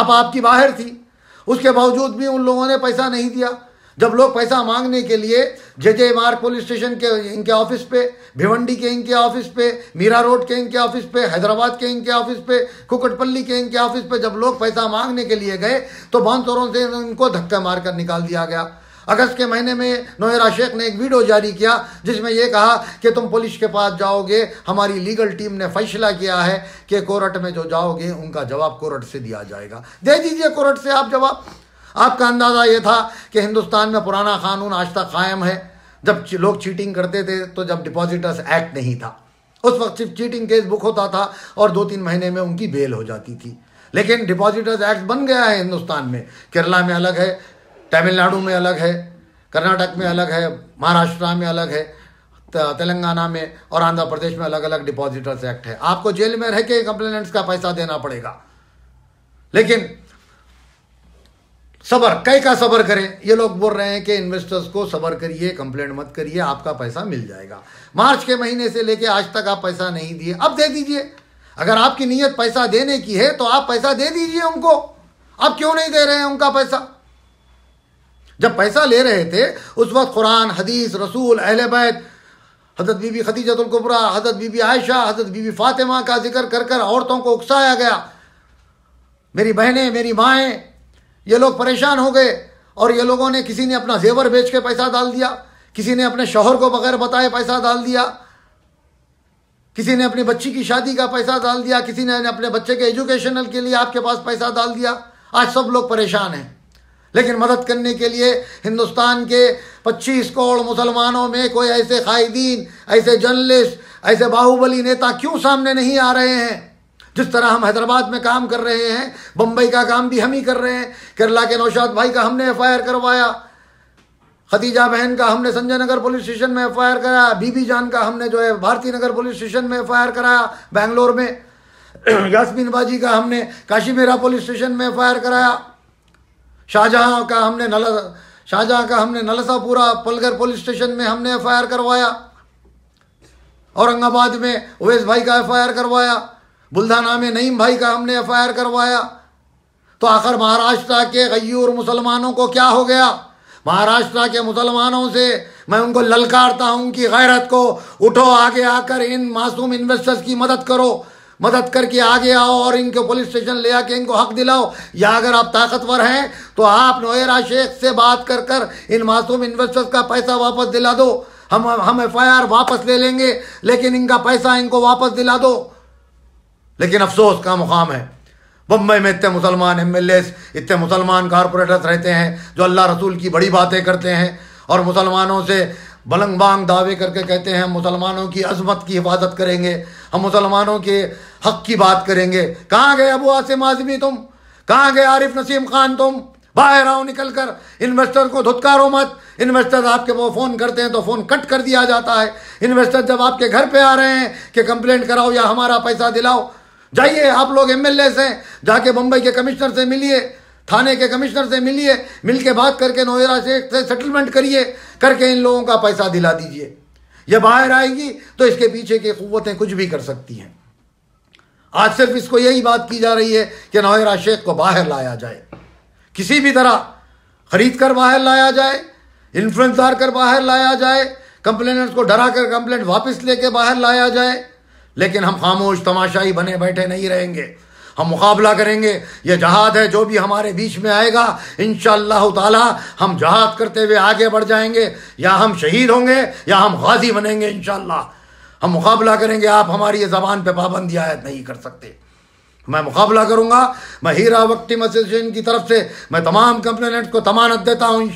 आपा आपकी बाहर थी उसके बावजूद भी उन लोगों ने पैसा नहीं दिया जब लोग पैसा मांगने के लिए जे जे मार पुलिस स्टेशन के इनके ऑफिस पे भिवंडी के इनके ऑफिस पे मीरा रोड के इनके ऑफिस पे हैदराबाद के इनके ऑफिस पे कुकटपल्ली के इनके ऑफिस पे जब लोग पैसा मांगने के लिए गए तो बांसोरों से इनको धक्का मारकर निकाल दिया गया अगस्त के महीने में नोहरा शेख ने एक वीडियो जारी किया जिसमें यह कहा कि तुम पुलिस के पास जाओगे हमारी लीगल टीम ने फैसला किया है कि कोर्ट में जो जाओगे उनका जवाब कोर्ट से दिया जाएगा दे दीजिए कोर्ट से आप जवाब आपका अंदाज़ा ये था कि हिंदुस्तान में पुराना कानून आज तक कायम है जब लोग चीटिंग करते थे तो जब डिपॉजिटर्स एक्ट नहीं था उस वक्त सिर्फ चीटिंग केस बुक होता था और दो तीन महीने में उनकी बेल हो जाती थी लेकिन डिपॉजिटर्स एक्ट बन गया है हिंदुस्तान में केरला में अलग है तमिलनाडु में अलग है कर्नाटक में अलग है महाराष्ट्र में अलग है तेलंगाना में और आंध्र प्रदेश में अलग अलग डिपॉजिटर्स एक्ट है आपको जेल में रह के कंप्लेनेंट्स का पैसा देना पड़ेगा लेकिन सबर कई का सबर करें ये लोग बोल रहे हैं कि इन्वेस्टर्स को सबर करिए कंप्लेंट मत करिए आपका पैसा मिल जाएगा मार्च के महीने से लेके आज तक आप पैसा नहीं दिए अब दे दीजिए अगर आपकी नीयत पैसा देने की है तो आप पैसा दे दीजिए उनको आप क्यों नहीं दे रहे हैं उनका पैसा जब पैसा ले रहे थे उस वक्त कुरान हदीस रसूल अहल बैत हजरत बीबी खदीजतुल्कुबरा हजरत बीबी आयशा हजरत बीबी फातिमा का जिक्र कर कर औरतों को उकसाया गया मेरी बहनें मेरी माएँ ये लोग परेशान हो गए और ये लोगों ने किसी ने अपना जेवर बेच के पैसा डाल दिया किसी ने अपने शोहर को बगैर बताए पैसा डाल दिया किसी ने अपनी बच्ची की शादी का पैसा डाल दिया किसी ने अपने बच्चे के एजुकेशनल के लिए आपके पास पैसा डाल दिया आज सब लोग परेशान हैं लेकिन मदद करने के लिए हिंदुस्तान के 25 करोड़ मुसलमानों में कोई ऐसे कायदीन ऐसे जर्नलिस्ट ऐसे बाहुबली नेता क्यों सामने नहीं आ रहे हैं जिस तरह हम हैदराबाद में काम कर रहे हैं बम्बई का काम भी हम ही कर रहे हैं केरला के नौशाद भाई का हमने एफ करवाया खदीजा बहन का हमने संजय नगर पुलिस स्टेशन में एफ कराया बीबी जान का हमने जो है भारती नगर पुलिस स्टेशन में एफ कराया बैंगलोर में यासमीन बाजी का हमने काशीमेरा पुलिस स्टेशन में एफ कराया शाहजहाँ का हमने नल शाहजहाँ का हमने नलसापुरा पलगर पुलिस स्टेशन में हमने एफ करवाया औरंगाबाद में उवेश भाई का एफ करवाया बुल्धाना में नईम भाई का हमने एफ करवाया तो आखिर महाराष्ट्र के गयूर मुसलमानों को क्या हो गया महाराष्ट्र के मुसलमानों से मैं उनको ललकारता हूं उनकी गैरत को उठो आगे आकर इन मासूम इन्वेस्टर्स की मदद करो मदद करके आगे आओ और इनको पुलिस स्टेशन ले आके इनको हक दिलाओ या अगर आप ताकतवर हैं तो आप नोएरा शेख से बात कर कर इन मासूम इन्वेस्टर्स का पैसा वापस दिला दो हम हम एफ वापस ले लेंगे लेकिन इनका पैसा इनको वापस दिला दो लेकिन अफसोस का मुकाम है बम्बई में इतने मुसलमान एम एल एस इतने मुसलमान कारपोरेटर्स रहते हैं जो अल्लाह रसूल की बड़ी बातें करते हैं और मुसलमानों से बलंग बांग दावे करके कहते हैं हम मुसलमानों की अजमत की हिफाजत करेंगे हम मुसलमानों के हक की बात करेंगे कहाँ गए अबू आसिम आजमी तुम कहाँ गए आरिफ नसीम खान तुम बाहर आओ निकल कर इन्वेस्टर को धुतकारो मत इन्वेस्टर आपके वो फ़ोन करते हैं तो फ़ोन कट कर दिया जाता है इन्वेस्टर जब आपके घर पे आ रहे हैं कि कंप्लेंट कराओ या हमारा पैसा दिलाओ जाइए आप लोग एमएलए से जाके बम्बई के कमिश्नर से मिलिए थाने के कमिश्नर से मिलिए मिल के बात करके नोएरा से सेटलमेंट करिए करके इन लोगों का पैसा दिला दीजिए ये बाहर आएगी तो इसके पीछे की क़वतें कुछ भी कर सकती हैं आज सिर्फ इसको यही बात की जा रही है कि नोएरा शेख को बाहर लाया जाए किसी भी तरह खरीद कर बाहर लाया जाए इन्फ्लुएंस कर बाहर लाया जाए कंप्लेनर्स को डरा कर कंप्लेंट वापस लेके बाहर लाया जाए लेकिन हम खामोश तमाशाई बने बैठे नहीं रहेंगे हम मुकाबला करेंगे यह जहाद है जो भी हमारे बीच में आएगा इन ताला हम जहाद करते हुए आगे बढ़ जाएंगे या हम शहीद होंगे या हम गाजी बनेंगे इन हम मुकाबला करेंगे आप हमारी ये जबान पर पाबंदी आयत नहीं कर सकते मैं मुकाबला करूंगा मैं हीरा वक्ति एसोसिएशन की तरफ से मैं तमाम कंप्लेनेंट को तमानत देता हूं इन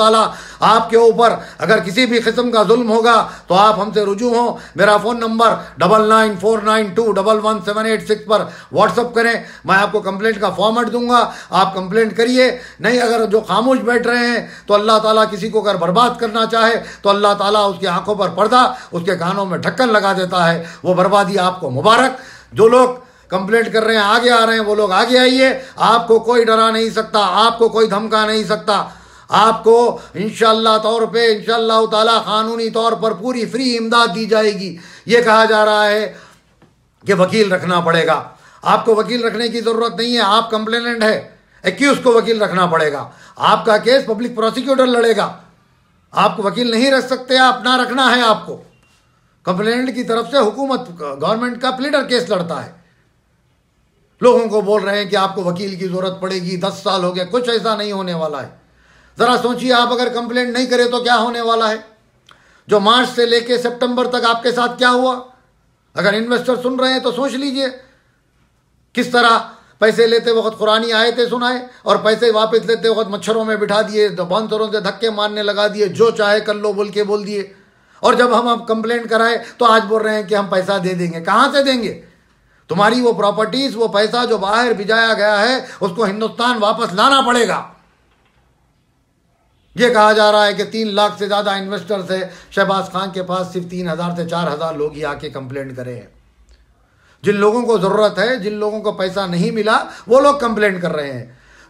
ताला आपके ऊपर अगर किसी भी किस्म का जुल्म होगा तो आप हमसे रुजू हों मेरा phone number double nine four nine two double one seven eight six पर व्हाट्सअप करें मैं आपको कंप्लेंट का फॉर्मेट दूंगा आप कंप्लेंट करिए नहीं अगर जो खामोश बैठ रहे हैं तो अल्लाह ताला किसी को अगर बर्बाद करना चाहे तो अल्लाह ताला उसकी आंखों पर पर्दा उसके कानों में ढक्कन लगा देता है वो बर्बादी आपको मुबारक जो लोग कंप्लेंट कर रहे हैं आगे आ रहे हैं वो लोग आगे आइए आपको कोई डरा नहीं सकता आपको कोई धमका नहीं सकता आपको इनशाला तौर पे इनशाला ताला कानूनी तौर पर पूरी फ्री इमदाद दी जाएगी ये कहा जा रहा है कि वकील रखना पड़ेगा आपको वकील रखने की ज़रूरत नहीं है आप कंप्लेनेंट है एक्यूज को वकील रखना पड़ेगा आपका केस पब्लिक प्रोसिक्यूटर लड़ेगा आप वकील नहीं रख सकते आप ना रखना है आपको कंप्लेनेंट की तरफ से हुकूमत गवर्नमेंट का प्लीडर केस लड़ता है लोगों को बोल रहे हैं कि आपको वकील की ज़रूरत पड़ेगी दस साल हो गया कुछ ऐसा नहीं होने वाला है ज़रा सोचिए आप अगर कंप्लेंट नहीं करें तो क्या होने वाला है जो मार्च से लेके सितंबर तक आपके साथ क्या हुआ अगर इन्वेस्टर सुन रहे हैं तो सोच लीजिए किस तरह पैसे लेते वक्त कुरानी आए थे सुनाए और पैसे वापस लेते वक्त मच्छरों में बिठा दिए तो से धक्के मारने लगा दिए जो चाहे कर लो बोल के बोल दिए और जब हम अब कंप्लेंट कराए तो आज बोल रहे हैं कि हम पैसा दे देंगे कहाँ से देंगे तुम्हारी वो प्रॉपर्टीज वो पैसा जो बाहर भिजाया गया है उसको हिंदुस्तान वापस लाना पड़ेगा ये कहा जा रहा है कि तीन लाख से ज़्यादा इन्वेस्टर्स है शहबाज खान के पास सिर्फ तीन हज़ार से चार हज़ार लोग ही आके कंप्लेन करे हैं जिन लोगों को ज़रूरत है जिन लोगों को पैसा नहीं मिला वो लोग कंप्लेन कर रहे हैं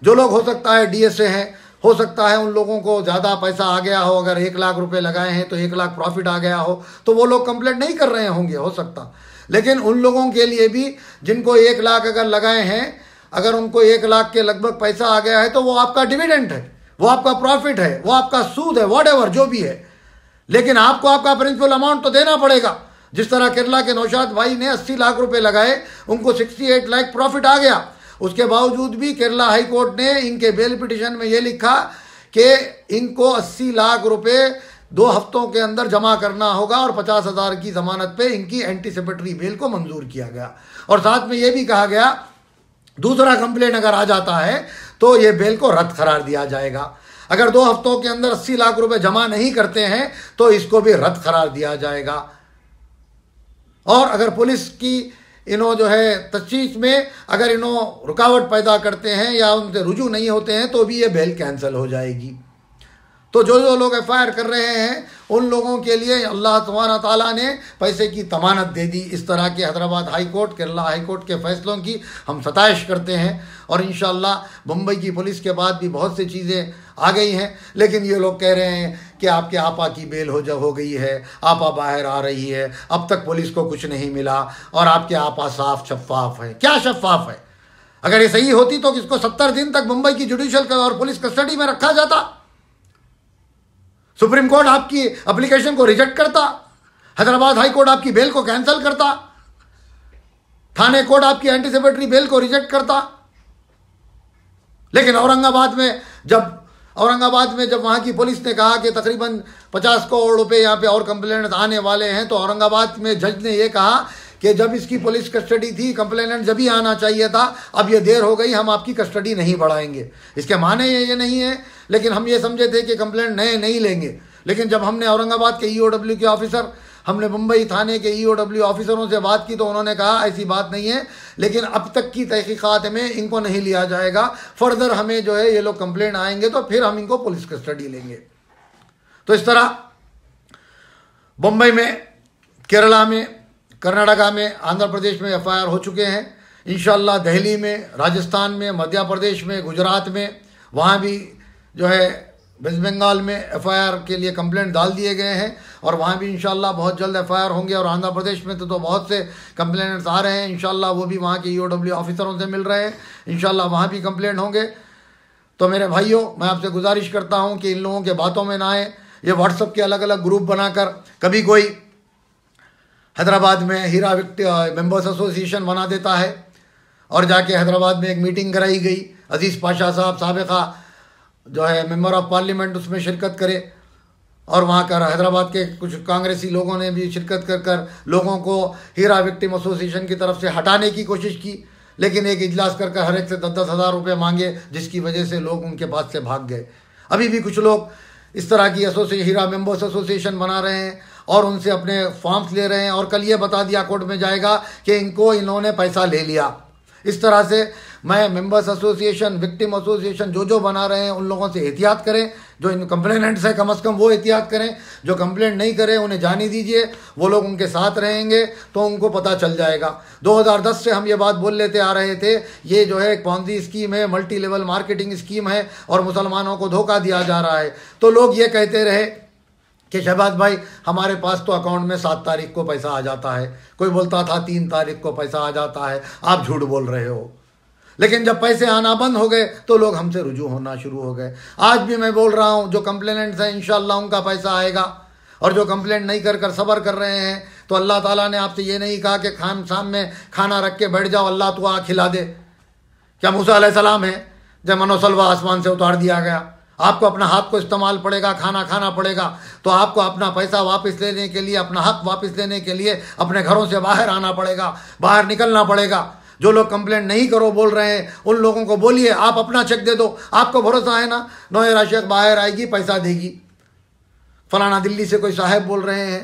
जो लोग हो सकता है डीएसए हैं हो सकता है उन लोगों को ज़्यादा पैसा आ गया हो अगर एक लाख रुपए लगाए हैं तो एक लाख प्रॉफिट आ गया हो तो वो लोग कंप्लेंट नहीं कर रहे होंगे हो सकता लेकिन उन लोगों के लिए भी जिनको एक लाख अगर लगाए हैं अगर उनको एक लाख के लगभग पैसा आ गया है तो वो आपका डिविडेंट है वो आपका प्रॉफिट है वो आपका सूद है वॉट एवर जो भी है लेकिन आपको आपका प्रिंसिपल अमाउंट तो देना पड़ेगा जिस तरह केरला के नौशाद भाई ने अस्सी लाख रुपए लगाए उनको सिक्सटी एट लाख प्रॉफिट आ गया उसके बावजूद भी केरला हाई कोर्ट ने इनके बेल पिटिशन में यह लिखा कि इनको अस्सी लाख रुपए दो हफ्तों के अंदर जमा करना होगा और पचास हज़ार की जमानत पे इनकी एंटीसिपेटरी बेल को मंजूर किया गया और साथ में यह भी कहा गया दूसरा कंप्लेन अगर आ जाता है तो यह बेल को रद्द करार दिया जाएगा अगर दो हफ्तों के अंदर अस्सी लाख रुपए जमा नहीं करते हैं तो इसको भी रद्द करार दिया जाएगा और अगर पुलिस की इन्हों जो है तश्ीस में अगर इन्हों रुकावट पैदा करते हैं या उनसे रुजू नहीं होते हैं तो भी ये बेल कैंसिल हो जाएगी तो जो जो लोग एफ कर रहे हैं उन लोगों के लिए अल्लाह तबारा ताली ने पैसे की तमानत दे दी इस तरह के Hyderabad high court Kerala high court के फैसलों की हम सताइश करते हैं और इन मुंबई की पुलिस के बाद भी बहुत सी चीज़ें आ गई हैं लेकिन ये लोग कह रहे हैं कि आपके आपा की बेल हो जब हो गई है आपा बाहर आ रही है अब तक पुलिस को कुछ नहीं मिला और आपके आपा साफ शफाफ है क्या शफाफ है अगर ये सही होती तो इसको सत्तर दिन तक मुंबई की जुडिशल और पुलिस कस्टडी में रखा जाता सुप्रीम कोर्ट आपकी एप्लीकेशन को रिजेक्ट करता हैदराबाद हाई कोर्ट आपकी बेल को कैंसिल करता थाने कोर्ट आपकी एंटीसिपेटरी बेल को रिजेक्ट करता लेकिन औरंगाबाद में जब औरंगाबाद में जब वहां की पुलिस ने कहा कि तकरीबन पचास करोड़ रुपए यहां पे और कंप्लेंट आने वाले हैं तो औरंगाबाद में जज ने यह कहा कि जब इसकी पुलिस कस्टडी थी कंप्लेनेंट जब ही आना चाहिए था अब ये देर हो गई हम आपकी कस्टडी नहीं बढ़ाएंगे इसके माने ये, ये नहीं है लेकिन हम ये समझे थे कि कंप्लेंट नए नहीं लेंगे लेकिन जब हमने औरंगाबाद के ई e के ऑफिसर हमने मुंबई थाने के ई e ऑफिसरों से बात की तो उन्होंने कहा ऐसी बात नहीं है लेकिन अब तक की तहकीक़ात में इनको नहीं लिया जाएगा फर्दर हमें जो है ये लोग कंप्लेंट आएंगे तो फिर हम इनको पुलिस कस्टडी लेंगे तो इस तरह बम्बई में केरला में कर्नाटका में आंध्र प्रदेश में एफ हो चुके हैं इन दिल्ली में राजस्थान में मध्य प्रदेश में गुजरात में वहाँ भी जो है वेस्ट बंगाल में एफ के लिए कंप्लेंट डाल दिए गए हैं और वहाँ भी इंशाल्लाह बहुत जल्द एफ होंगे और आंध्र प्रदेश में तो, तो बहुत से कंप्लेंट्स आ रहे हैं इंशाल्लाह वो भी वहाँ के ई e ऑफिसरों से मिल रहे हैं इंशाल्लाह वहाँ भी कंप्लेंट होंगे तो मेरे भाइयों मैं आपसे गुजारिश करता हूँ कि इन लोगों के बातों में ना आए ये व्हाट्सअप के अलग अलग ग्रुप बनाकर कभी कोई हैदराबाद में हीरा व्यक्ति मेंबर्स एसोसिएशन बना देता है और जाके हैदराबाद में एक मीटिंग कराई गई अजीज़ पाशा साहब सबका जो है मेंबर ऑफ पार्लियामेंट उसमें शिरकत करे और वहाँ कर हैदराबाद के कुछ कांग्रेसी लोगों ने भी शिरकत कर कर लोगों को हीरा विक्टिम एसोसिएशन की तरफ से हटाने की कोशिश की लेकिन एक इजलास कर कर हर एक से दस दस हज़ार रुपये मांगे जिसकी वजह से लोग उनके पास से भाग गए अभी भी कुछ लोग इस तरह की एसोसिए हीरा मेंबर्स एसोसिएशन बना रहे हैं और उनसे अपने फॉर्म्स ले रहे हैं और कल ये बता दिया कोर्ट में जाएगा कि इनको इन्होंने पैसा ले लिया इस तरह से मैं मेंबर्स एसोसिएशन विक्टिम एसोसिएशन जो जो बना रहे हैं उन लोगों से एहतियात करें जो इन कंप्लेनेंट्स हैं कम से कम वो एहतियात करें जो कंप्लेंट नहीं करें उन्हें जाने दीजिए वो लोग उनके साथ रहेंगे तो उनको पता चल जाएगा 2010 से हम ये बात बोल लेते आ रहे थे ये जो है एक पौधी स्कीम है मल्टी लेवल मार्केटिंग स्कीम है और मुसलमानों को धोखा दिया जा रहा है तो लोग ये कहते रहे कि शहबाज भाई हमारे पास तो अकाउंट में सात तारीख को पैसा आ जाता है कोई बोलता था तीन तारीख को पैसा आ जाता है आप झूठ बोल रहे हो लेकिन जब पैसे आना बंद हो गए तो लोग हमसे रुजू होना शुरू हो गए आज भी मैं बोल रहा हूँ जो कंप्लेनेंट्स हैं इन उनका पैसा आएगा और जो कंप्लेंट नहीं कर कर सबर कर रहे हैं तो अल्लाह ताला ने आपसे ये नहीं कहा कि खान शाम में खाना रख के बैठ जाओ अल्लाह तो आ खिला दे क्या मूसा सलाम है जब मनोसलवा आसमान से उतार दिया गया आपको अपना हाथ को इस्तेमाल पड़ेगा खाना खाना पड़ेगा तो आपको अपना पैसा वापस लेने के लिए अपना हक वापस लेने के लिए अपने घरों से बाहर आना पड़ेगा बाहर निकलना पड़ेगा जो लोग कंप्लेंट नहीं करो बोल रहे हैं उन लोगों को बोलिए आप अपना चेक दे दो आपको भरोसा है ना नोएरा शेख बाहर आएगी पैसा देगी फलाना दिल्ली से कोई साहेब बोल रहे हैं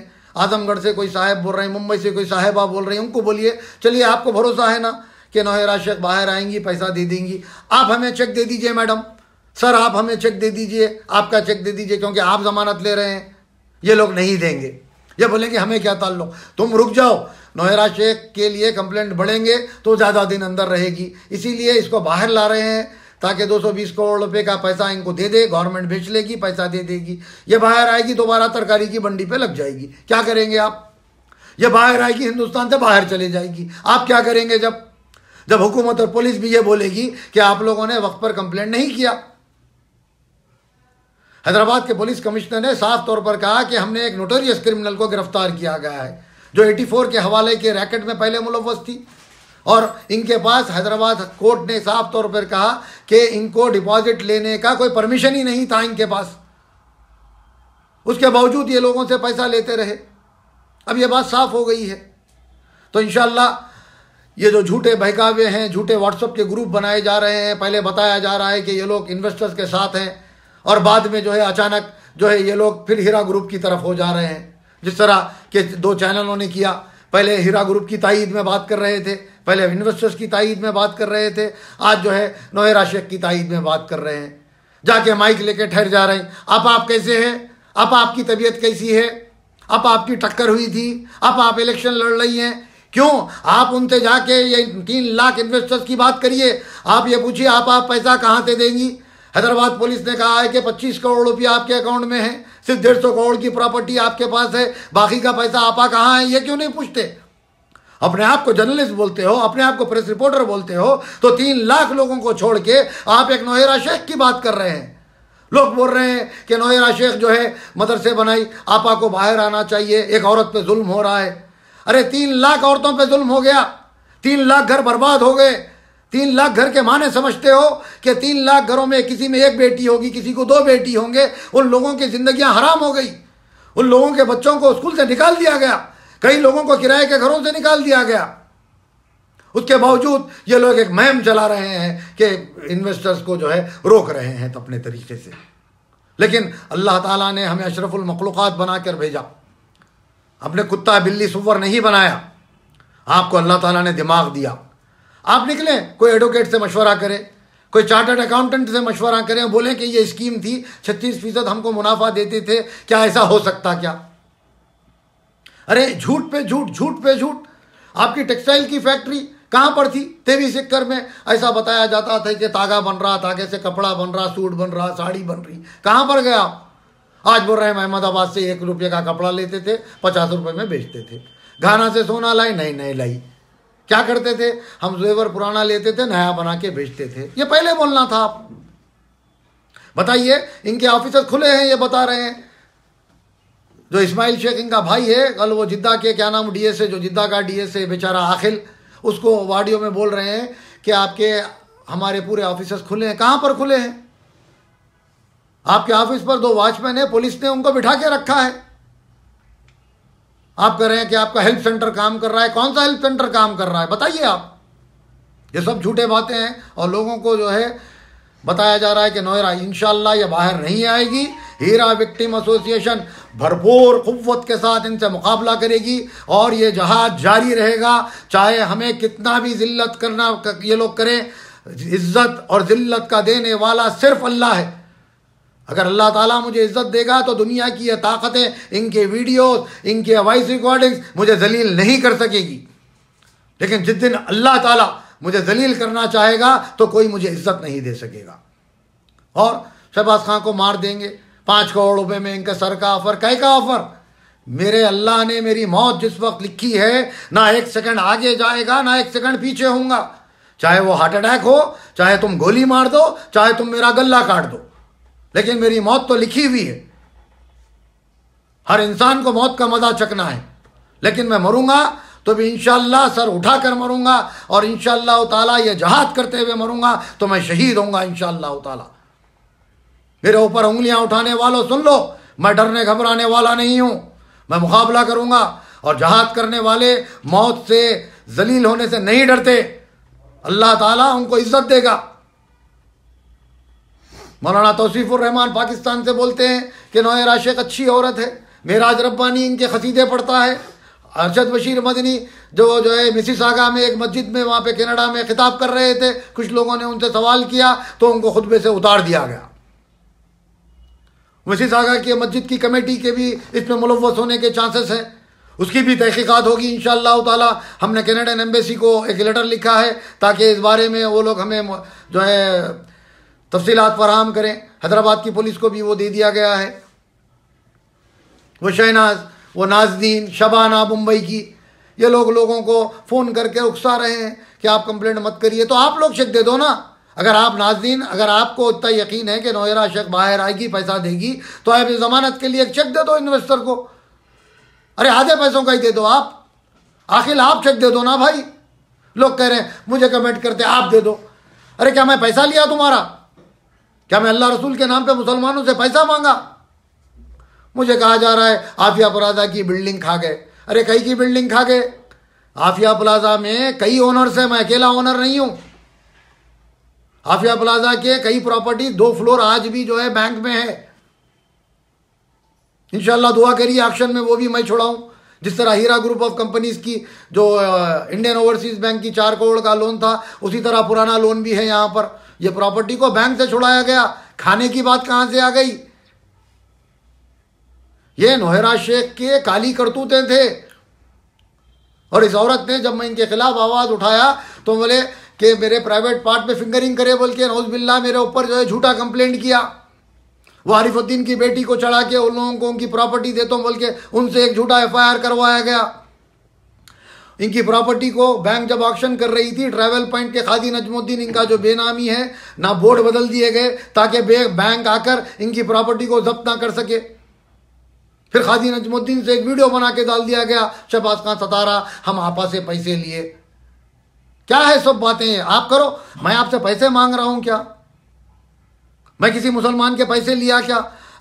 आजमगढ़ से कोई साहेब बोल रहे हैं मुंबई से कोई साहेबा बोल रहे हैं उनको बोलिए चलिए आपको भरोसा है ना कि नोएरा शेख बाहर आएंगी पैसा दे देंगी आप हमें चेक दे दीजिए मैडम सर आप हमें चेक दे दीजिए आपका चेक दे दीजिए क्योंकि आप जमानत ले रहे हैं ये लोग नहीं देंगे ये बोलेंगे हमें क्या ताल्लुक तुम रुक जाओ नोहरा शेख के लिए कंप्लेंट बढ़ेंगे तो ज़्यादा दिन अंदर रहेगी इसीलिए इसको बाहर ला रहे हैं ताकि 220 करोड़ रुपए का पैसा इनको दे दे गवर्नमेंट बेच लेगी पैसा दे देगी ये बाहर आएगी दोबारा तरकारी की मंडी पे लग जाएगी क्या करेंगे आप ये बाहर आएगी हिंदुस्तान से बाहर चले जाएगी आप क्या करेंगे जब जब हुकूमत और पुलिस भी ये बोलेगी कि आप लोगों ने वक्त पर कंप्लेंट नहीं किया हैदराबाद के पुलिस कमिश्नर ने साफ तौर पर कहा कि हमने एक नोटोरियस क्रिमिनल को गिरफ्तार किया गया है जो 84 के हवाले के रैकेट में पहले मुलवस थी और इनके पास हैदराबाद कोर्ट ने साफ तौर पर कहा कि इनको डिपॉजिट लेने का कोई परमिशन ही नहीं था इनके पास उसके बावजूद ये लोगों से पैसा लेते रहे अब ये बात साफ हो गई है तो इन ये जो झूठे बहकावे हैं झूठे व्हाट्सअप के ग्रुप बनाए जा रहे हैं पहले बताया जा रहा है कि ये लोग इन्वेस्टर्स के साथ हैं और बाद में जो है अचानक जो है ये लोग फिर हीरा ग्रुप की तरफ हो जा रहे हैं जिस तरह के दो चैनलों ने किया पहले हीरा ग्रुप की तइद में बात कर रहे थे पहले इन्वेस्टर्स की तायद में बात कर रहे थे आज जो है नोएरा शेख की तइद में बात कर रहे हैं जाके माइक लेके ठहर जा रहे हैं आप आप कैसे हैं आप आपकी तबीयत कैसी है आप आपकी टक्कर हुई थी आप आप इलेक्शन लड़ रही हैं क्यों आप उनसे जाके ये तीन लाख इन्वेस्टर्स की बात करिए आप ये पूछिए आप आप पैसा कहाँ से देंगी हैदराबाद पुलिस ने कहा है कि पच्चीस करोड़ रुपया आपके अकाउंट में है सिर्फ डेढ़ सौ करोड़ की प्रॉपर्टी आपके पास है बाकी का पैसा आपा कहाँ है ये क्यों नहीं पूछते अपने आप को जर्नलिस्ट बोलते हो अपने आप को प्रेस रिपोर्टर बोलते हो तो तीन लाख लोगों को छोड़ के आप एक नोहेरा शेख की बात कर रहे हैं लोग बोल रहे हैं कि नोहेरा शेख जो है मदरसे बनाई आपा को बाहर आना चाहिए एक औरत पे जुल्म हो रहा है अरे तीन लाख औरतों पे जुल्म हो गया तीन लाख घर बर्बाद हो गए तीन लाख घर के माने समझते हो कि तीन लाख घरों में किसी में एक बेटी होगी किसी को दो बेटी होंगे उन लोगों की जिंदगियां हराम हो गई उन लोगों के बच्चों को स्कूल से निकाल दिया गया कई लोगों को किराए के घरों से निकाल दिया गया उसके बावजूद ये लोग एक महम चला रहे हैं कि इन्वेस्टर्स को जो है रोक रहे हैं तो अपने तरीके से लेकिन अल्लाह ताला ने हमें अशरफुल मखलूक़ात बनाकर भेजा अपने कुत्ता बिल्ली सुवर नहीं बनाया आपको अल्लाह ताला ने दिमाग दिया आप निकलें कोई एडवोकेट से मशवरा करें कोई चार्टर्ड अकाउंटेंट से मशवरा करें बोले बोलें कि ये स्कीम थी छत्तीस फीसद हमको मुनाफा देते थे क्या ऐसा हो सकता क्या अरे झूठ पे झूठ झूठ पे झूठ आपकी टेक्सटाइल की फैक्ट्री कहां पर थी तेवी सिक्कर में ऐसा बताया जाता था कि तागा बन रहा तागे से कपड़ा बन रहा सूट बन रहा साड़ी बन रही कहां पर गया आज बोल रहे हैं अहमदाबाद से एक रुपये का कपड़ा लेते थे पचास रुपये में बेचते थे घाना से सोना लाई नहीं नहीं लाई क्या करते थे हम जेवर पुराना लेते थे नया बना के बेचते थे ये पहले बोलना था आप बताइए इनके ऑफिसर खुले हैं ये बता रहे हैं जो इस्माइल शेख इनका भाई है कल वो जिद्दा के क्या नाम डीएसए जो जिद्दा का डीएसए बेचारा आखिल उसको वाडियो में बोल रहे हैं कि आपके हमारे पूरे ऑफिसर्स खुले हैं कहां पर खुले हैं आपके ऑफिस पर दो वॉचमैन है पुलिस ने उनको बिठा के रखा है आप कह रहे हैं कि आपका हेल्प सेंटर काम कर रहा है कौन सा हेल्प सेंटर काम कर रहा है बताइए आप ये सब झूठे बातें हैं और लोगों को जो है बताया जा रहा है कि नोयरा इनशाला ये बाहर नहीं आएगी हीरा विक्टिम एसोसिएशन भरपूर कुत के साथ इनसे मुकाबला करेगी और ये जहाज जारी रहेगा चाहे हमें कितना भी जिल्लत करना ये लोग करें इज्जत और जिल्लत का देने वाला सिर्फ अल्लाह है अगर अल्लाह ताला मुझे इज्जत देगा तो दुनिया की ये ताकतें इनके वीडियोस इनके वॉइस रिकॉर्डिंग्स मुझे जलील नहीं कर सकेगी लेकिन जिस दिन अल्लाह ताला मुझे जलील करना चाहेगा तो कोई मुझे इज्जत नहीं दे सकेगा और शहबाज खान को मार देंगे पाँच करोड़ रुपए में इनका सर का ऑफर कह का ऑफर मेरे अल्लाह ने मेरी मौत जिस वक्त लिखी है ना एक सेकंड आगे जाएगा ना एक सेकंड पीछे होंगे चाहे वो हार्ट अटैक हो चाहे तुम गोली मार दो चाहे तुम मेरा गला काट दो लेकिन मेरी मौत तो लिखी हुई है हर इंसान को मौत का मजा चखना है लेकिन मैं मरूंगा तो भी इंशाला सर उठाकर मरूंगा और इंशाला उतला यह जहाद करते हुए मरूंगा तो मैं शहीद होऊंगा इंशाला उतला मेरे ऊपर उंगलियां उठाने वालों सुन लो मैं डरने घबराने वाला नहीं हूं मैं मुकाबला करूंगा और जहाद करने वाले मौत से जलील होने से नहीं डरते अल्लाह ताला उनको इज्जत देगा मौलाना तोसीफ़ुररहमान पाकिस्तान से बोलते हैं कि नोए राशिक अच्छी औरत है मेराज रब्बानी इनके खसीदे पढ़ता है अरशद बशीर मदनी जो जो है मिसिस सागा में एक मस्जिद में वहाँ पे कनाडा में खिताब कर रहे थे कुछ लोगों ने उनसे सवाल किया तो उनको खुतबे से उतार दिया गया मिसिस आगा की मस्जिद की कमेटी के भी इसमें मुलवस होने के चांसेस हैं उसकी भी तहकीक़ात होगी इन ताला हमने कैनेडन एम्बेसी को एक लेटर लिखा है ताकि इस बारे में वो लोग हमें जो है तफसीलात फराहम करें हैदराबाद की पुलिस को भी वो दे दिया गया है वो शहनाज वो नाजदीन शबाना मुंबई की ये लोग लोगों को फ़ोन करके उकसा रहे हैं कि आप कंप्लेंट मत करिए तो आप लोग शक दे दो ना अगर आप नाजदीन अगर आपको इतना यकीन है कि नोयरा शक बाहर आएगी पैसा देगी तो आप जमानत के लिए एक चेक दे दो इन्वेस्टर को अरे आधे पैसों का ही दे दो आप आखिर आप चेक दे दो ना भाई लोग कह रहे हैं मुझे कमेंट करते आप दे दो अरे क्या मैं पैसा लिया तुम्हारा क्या मैं अल्लाह रसूल के नाम पे मुसलमानों से पैसा मांगा मुझे कहा जा रहा है आफिया प्लाजा की बिल्डिंग खा गए अरे कई की बिल्डिंग खा गए आफिया प्लाजा में कई ओनर्स हैं मैं अकेला ओनर नहीं हूं आफिया प्लाजा के कई प्रॉपर्टी दो फ्लोर आज भी जो है बैंक में है इनशाला दुआ करिए एक्शन में वो भी मैं छोड़ाऊं जिस तरह हीरा ग्रुप ऑफ कंपनीज की जो इंडियन ओवरसीज बैंक की चार करोड़ का लोन था उसी तरह पुराना लोन भी है यहां पर ये प्रॉपर्टी को बैंक से छुड़ाया गया खाने की बात कहां से आ गई ये नोहरा शेख के काली करतूते थे और इस औरत ने जब मैं इनके खिलाफ आवाज उठाया तो बोले कि मेरे प्राइवेट पार्ट में फिंगरिंग करे बोल के नौज बिल्ला मेरे ऊपर जो है झूठा कंप्लेंट किया वो आरिफुद्दीन की बेटी को चढ़ा के उन लोगों को उनकी प्रॉपर्टी देता हूं बोल के उनसे एक झूठा एफ करवाया गया इनकी प्रॉपर्टी को बैंक जब ऑक्शन कर रही थी ट्रैवल पॉइंट के खादी नजमुद्दीन इनका जो बेनामी है ना बोर्ड बदल दिए गए ताकि बैंक आकर इनकी प्रॉपर्टी को जब्त ना कर सके फिर खादी नजमुद्दीन से एक वीडियो बना के डाल दिया गया शहबाज खान सतारा हम आपा से पैसे लिए क्या है सब बातें आप करो मैं आपसे पैसे मांग रहा हूं क्या मैं किसी मुसलमान के पैसे लिया क्या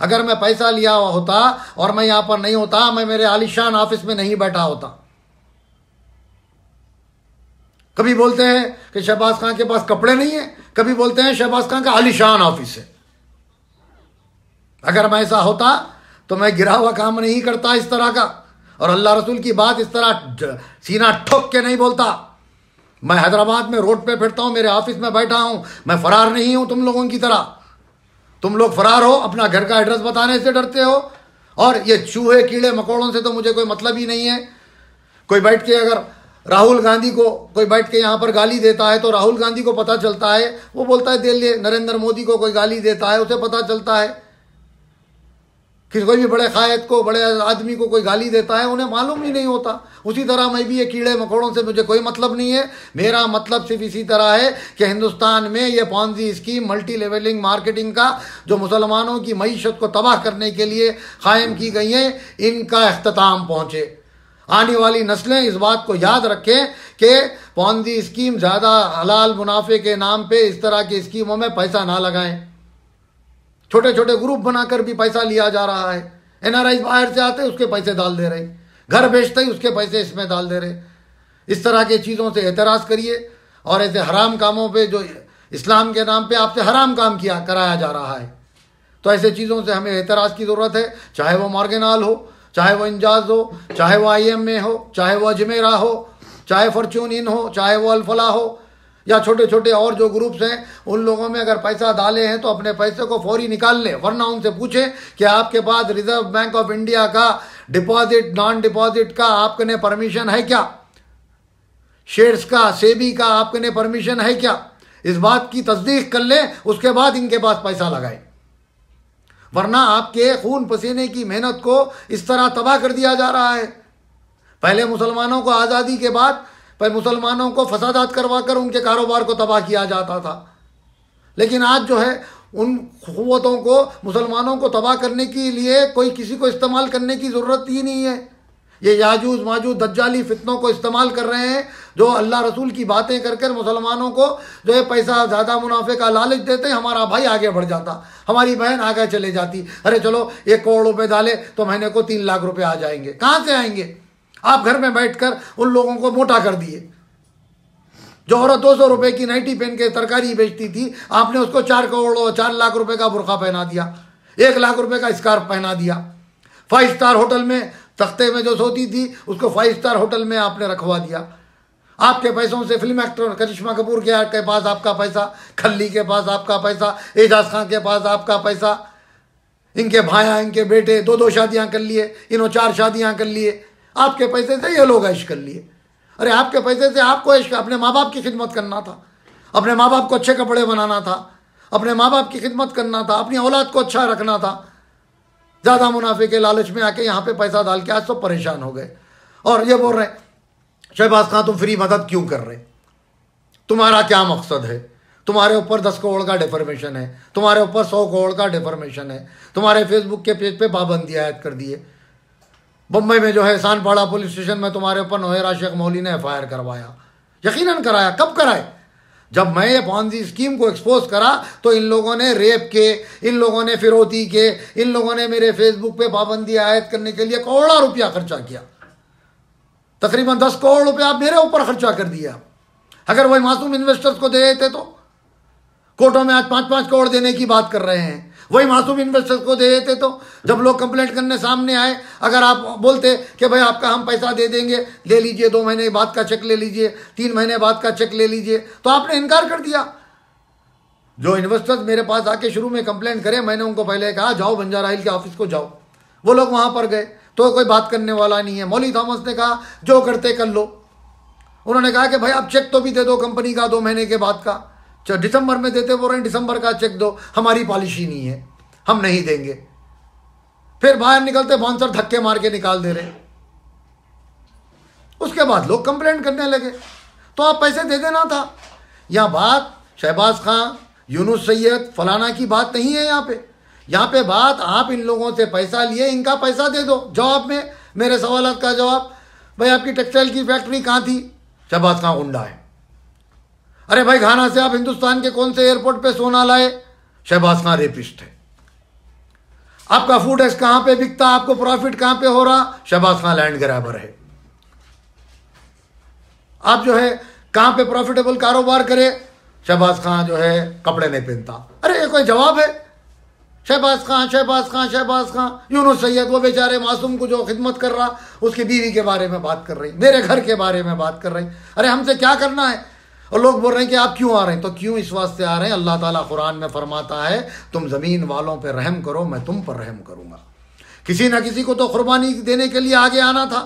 अगर मैं पैसा लिया होता और मैं यहां पर नहीं होता मैं मेरे आलिशान ऑफिस में नहीं बैठा होता कभी बोलते हैं कि शहबाज खान के पास कपड़े नहीं है कभी बोलते हैं शहबाज खान का आलिशान ऑफिस है अगर मैं ऐसा होता तो मैं गिरा हुआ काम नहीं करता इस तरह का और अल्लाह रसूल की बात इस तरह सीना ठोक के नहीं बोलता मैं हैदराबाद में रोड पे फिरता हूं मेरे ऑफिस में बैठा हूं मैं फरार नहीं हूं तुम लोगों की तरह तुम लोग फरार हो अपना घर का एड्रेस बताने से डरते हो और ये चूहे कीड़े मकोड़ों से तो मुझे कोई मतलब ही नहीं है कोई बैठ के अगर राहुल गांधी को कोई बैठ के यहाँ पर गाली देता है तो राहुल गांधी को पता चलता है वो बोलता है दिल्ली नरेंद्र मोदी को कोई गाली देता है उसे पता चलता है किसी कोई भी बड़े कायद को बड़े आदमी को कोई गाली देता है उन्हें मालूम ही नहीं होता उसी तरह मैं भी ये कीड़े मकोड़ों से मुझे कोई मतलब नहीं है मेरा मतलब सिर्फ इसी तरह है कि हिंदुस्तान में ये ponzi scheme multi leveling marketing का जो मुसलमानों की मीशत को तबाह करने के लिए कायम की गई है इनका अख्ताम पहुँचे आने वाली नस्लें इस बात को याद रखें कि पौधी स्कीम ज़्यादा हलाल मुनाफे के नाम पे इस तरह की स्कीमों में पैसा ना लगाएं छोटे छोटे ग्रुप बनाकर भी पैसा लिया जा रहा है एनआरआई बाहर से आते उसके पैसे डाल दे रहे घर बेचते ही उसके पैसे इसमें डाल दे रहे इस तरह की चीज़ों से एतराज़ करिए और ऐसे हराम कामों पर जो इस्लाम के नाम पर आपसे हराम काम किया कराया जा रहा है तो ऐसे चीज़ों से हमें एतराज़ की ज़रूरत है चाहे वो मॉर्गेनाल हो चाहे वो इंजाज हो चाहे वो आई एम ए हो चाहे वो अजमेरा हो चाहे फॉर्च्यून इन हो चाहे वो अल्फला हो या छोटे छोटे और जो ग्रुप्स हैं उन लोगों में अगर पैसा डाले हैं तो अपने पैसे को फौरी निकाल लें वरना उनसे पूछें कि आपके पास रिजर्व बैंक ऑफ इंडिया का डिपॉजिट नॉन डिपॉजिट का आपने परमिशन है क्या शेयर्स का सेबी का आपने परमिशन है क्या इस बात की तस्दीक कर लें उसके बाद इनके पास पैसा लगाएं वरना आपके खून पसीने की मेहनत को इस तरह तबाह कर दिया जा रहा है पहले मुसलमानों को आज़ादी के बाद पर मुसलमानों को फसादात करवा कर उनके कारोबार को तबाह किया जाता था लेकिन आज जो है उन क़वतों को मुसलमानों को तबाह करने के लिए कोई किसी को इस्तेमाल करने की ज़रूरत ही नहीं है ये याजूज माजूज दज्जाली फितनों को इस्तेमाल कर रहे हैं जो अल्लाह रसूल की बातें कर कर मुसलमानों को जो है पैसा ज़्यादा मुनाफे का लालच देते हैं हमारा भाई आगे बढ़ जाता हमारी बहन आगे चले जाती अरे चलो एक करोड़ रुपये डाले तो महीने को तीन लाख रुपये आ जाएंगे कहाँ से आएंगे आप घर में बैठ कर उन लोगों को मोटा कर दिए जो औरत दो सौ रुपये की नाइटी पहन के तरकारी बेचती थी आपने उसको चार करोड़ चार लाख रुपये का बुरखा पहना दिया एक लाख रुपये का स्कार्फ पहना दिया फाइव स्टार होटल में तख्ते में जो सोती थी उसको फाइव स्टार होटल में आपने रखवा दिया आपके पैसों से फिल्म एक्टर करिश्मा कपूर के, के पास आपका पैसा खल्ली के पास आपका पैसा एजाज खान के पास आपका पैसा इनके भाया इनके बेटे दो दो शादियां कर लिए इन्हों चार शादियां कर लिए आपके पैसे से ये लोग ऐश कर लिए अरे आपके पैसे से आपको ऐश अपने माँ बाप की खिदमत करना था अपने माँ बाप को अच्छे कपड़े बनाना था अपने माँ बाप की खिदमत करना था अपनी औलाद को अच्छा रखना था ज़्यादा मुनाफे के लालच में आके यहाँ पे पैसा डाल के आज सब तो परेशान हो गए और ये बोल रहे हैं शहबाज खां तुम फ्री मदद क्यों कर रहे तुम्हारा क्या मकसद है तुम्हारे ऊपर दस करोड़ का डिफॉर्मेशन है तुम्हारे ऊपर सौ करोड़ का डिफॉर्मेशन है तुम्हारे फेसबुक के पेज पे पाबंदी आयद कर दिए बम्बई में जो है सानपाड़ा पुलिस स्टेशन में तुम्हारे ऊपर नोहेरा शेख मौली ने एफ करवाया यकीन कराया कब कराए जब मैं ये पॉन्जी स्कीम को एक्सपोज करा तो इन लोगों ने रेप के इन लोगों ने फिरौती के इन लोगों ने मेरे फेसबुक पे पाबंदी आयद करने के लिए करोड़ा रुपया खर्चा किया तकरीबन दस करोड़ रुपया आप मेरे ऊपर खर्चा कर दिया अगर वही मासूम इन्वेस्टर्स को दे देते तो कोर्टों में आज पांच पांच करोड़ देने की बात कर रहे हैं वही मासूम इन्वेस्टर्स को दे देते तो जब लोग कंप्लेंट करने सामने आए अगर आप बोलते कि भाई आपका हम पैसा दे देंगे ले लीजिए दो महीने बाद का चेक ले लीजिए तीन महीने बाद का चेक ले लीजिए तो आपने इनकार कर दिया जो इन्वेस्टर्स मेरे पास आके शुरू में कंप्लेंट करे मैंने उनको पहले कहा जाओ बंजारा हिल के ऑफिस को जाओ वो लोग वहां पर गए तो कोई बात करने वाला नहीं है मौली थॉमस ने कहा जो करते कर लो उन्होंने कहा कि भाई आप चेक तो भी दे दो कंपनी का दो महीने के बाद का चलो दिसंबर में देते बोल रहे हैं दिसंबर का चेक दो हमारी पॉलिसी नहीं है हम नहीं देंगे फिर बाहर निकलते बाउंसर धक्के मार के निकाल दे रहे उसके बाद लोग कंप्लेंट करने लगे तो आप पैसे दे देना था यह बात शहबाज खां यूनुस सैयद फलाना की बात नहीं है यहां पे यहाँ पे बात आप इन लोगों से पैसा लिए इनका पैसा दे दो जवाब में मेरे सवाल का जवाब भाई आपकी टेक्सटाइल की फैक्ट्री कहाँ थी शहबाज खां गुंडा है अरे भाई घाना से आप हिंदुस्तान के कौन से एयरपोर्ट पे सोना लाए शहबाज खां रेपिस्ट है आपका फूड एक्स कहां पे बिकता आपको प्रॉफिट कहां पे हो रहा शहबाज खां लैंड ग्रैबर है आप जो है कहां पे प्रॉफिटेबल कारोबार करे शहबाज खां जो है कपड़े नहीं पहनता अरे ये कोई जवाब है शहबाज खां शहबाज खां शहबाज खां यूनो सैयद वो बेचारे मासूम को जो खिदमत कर रहा उसकी बीवी के बारे में बात कर रही मेरे घर के बारे में बात कर रही अरे हमसे क्या करना है और लोग बोल रहे हैं कि आप क्यों आ रहे हैं तो क्यों इस वास्ते आ रहे हैं अल्लाह ताला कुरान में फरमाता है तुम ज़मीन वालों पर रहम करो मैं तुम पर रहम करूँगा किसी ना किसी को तो कुर्बानी देने के लिए आगे आना था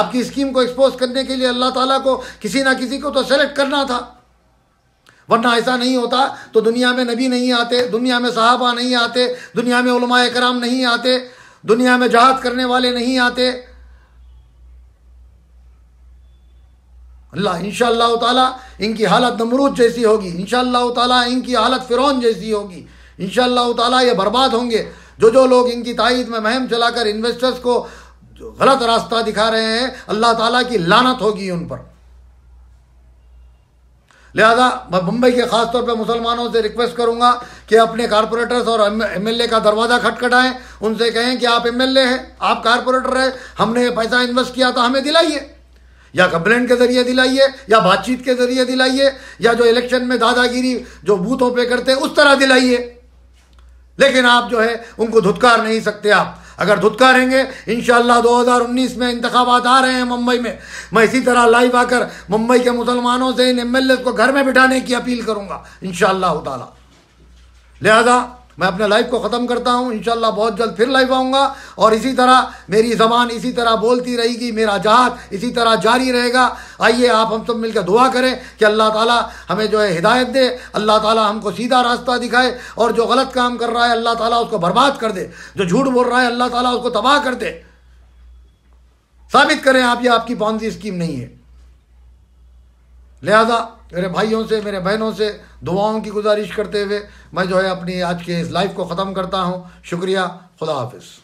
आपकी स्कीम को एक्सपोज करने के लिए अल्लाह ताला को किसी ना किसी को तो सेलेक्ट करना था वरना ऐसा नहीं होता तो दुनिया में नबी नहीं आते दुनिया में साहबा नहीं आते दुनिया में उलमा कराम नहीं आते दुनिया में जहाज करने वाले नहीं आते अल्लाह इनशा ताला इनकी हालत नमरूद जैसी होगी इनशाला ताला इनकी हालत फ़िरौन जैसी होगी इनशाला ताला ये बर्बाद होंगे जो जो लोग इनकी तायद में महम चलाकर इन्वेस्टर्स को गलत रास्ता दिखा रहे हैं अल्लाह ताला की लानत होगी उन पर लिहाजा मैं मुंबई के खासतौर पर मुसलमानों से रिक्वेस्ट करूंगा कि अपने कारपोरेटर्स और एम का दरवाज़ा खटखटाएं उनसे कहें कि आप एम हैं आप कारपोरेटर हैं हमने पैसा इन्वेस्ट किया था हमें दिलाइए या कंप्लेंट के जरिए दिलाइए या बातचीत के जरिए दिलाइए या जो इलेक्शन में दादागिरी जो बूथों पे करते हैं उस तरह दिलाइए लेकिन आप जो है उनको धुतकार नहीं सकते आप अगर धुतका रहेंगे इन दो हज़ार उन्नीस में इंतबात आ रहे हैं मुंबई में मैं इसी तरह लाइव आकर मुंबई के मुसलमानों से इन एम को घर में बिठाने की अपील करूँगा इन शाह लिहाजा मैं अपने लाइफ को ख़त्म करता हूँ इन बहुत जल्द फिर लाइव आऊँगा और इसी तरह मेरी ज़बान इसी तरह बोलती रहेगी मेरा जहाज इसी तरह जारी रहेगा आइए आप हम सब मिलकर दुआ करें कि अल्लाह ताला हमें जो है हिदायत दे अल्लाह ताला हमको सीधा रास्ता दिखाए और जो गलत काम कर रहा है अल्लाह ताली उसको बर्बाद कर दे जो झूठ बोल रहा है अल्लाह ताली उसको तबाह कर दे साबित करें आप ये आपकी पौंजी स्कीम नहीं है लिहाजा मेरे भाइयों से मेरे बहनों से दुआओं की गुजारिश करते हुए मैं जो है अपनी आज के इस लाइफ को ख़त्म करता हूँ शुक्रिया खुदा हाफिज़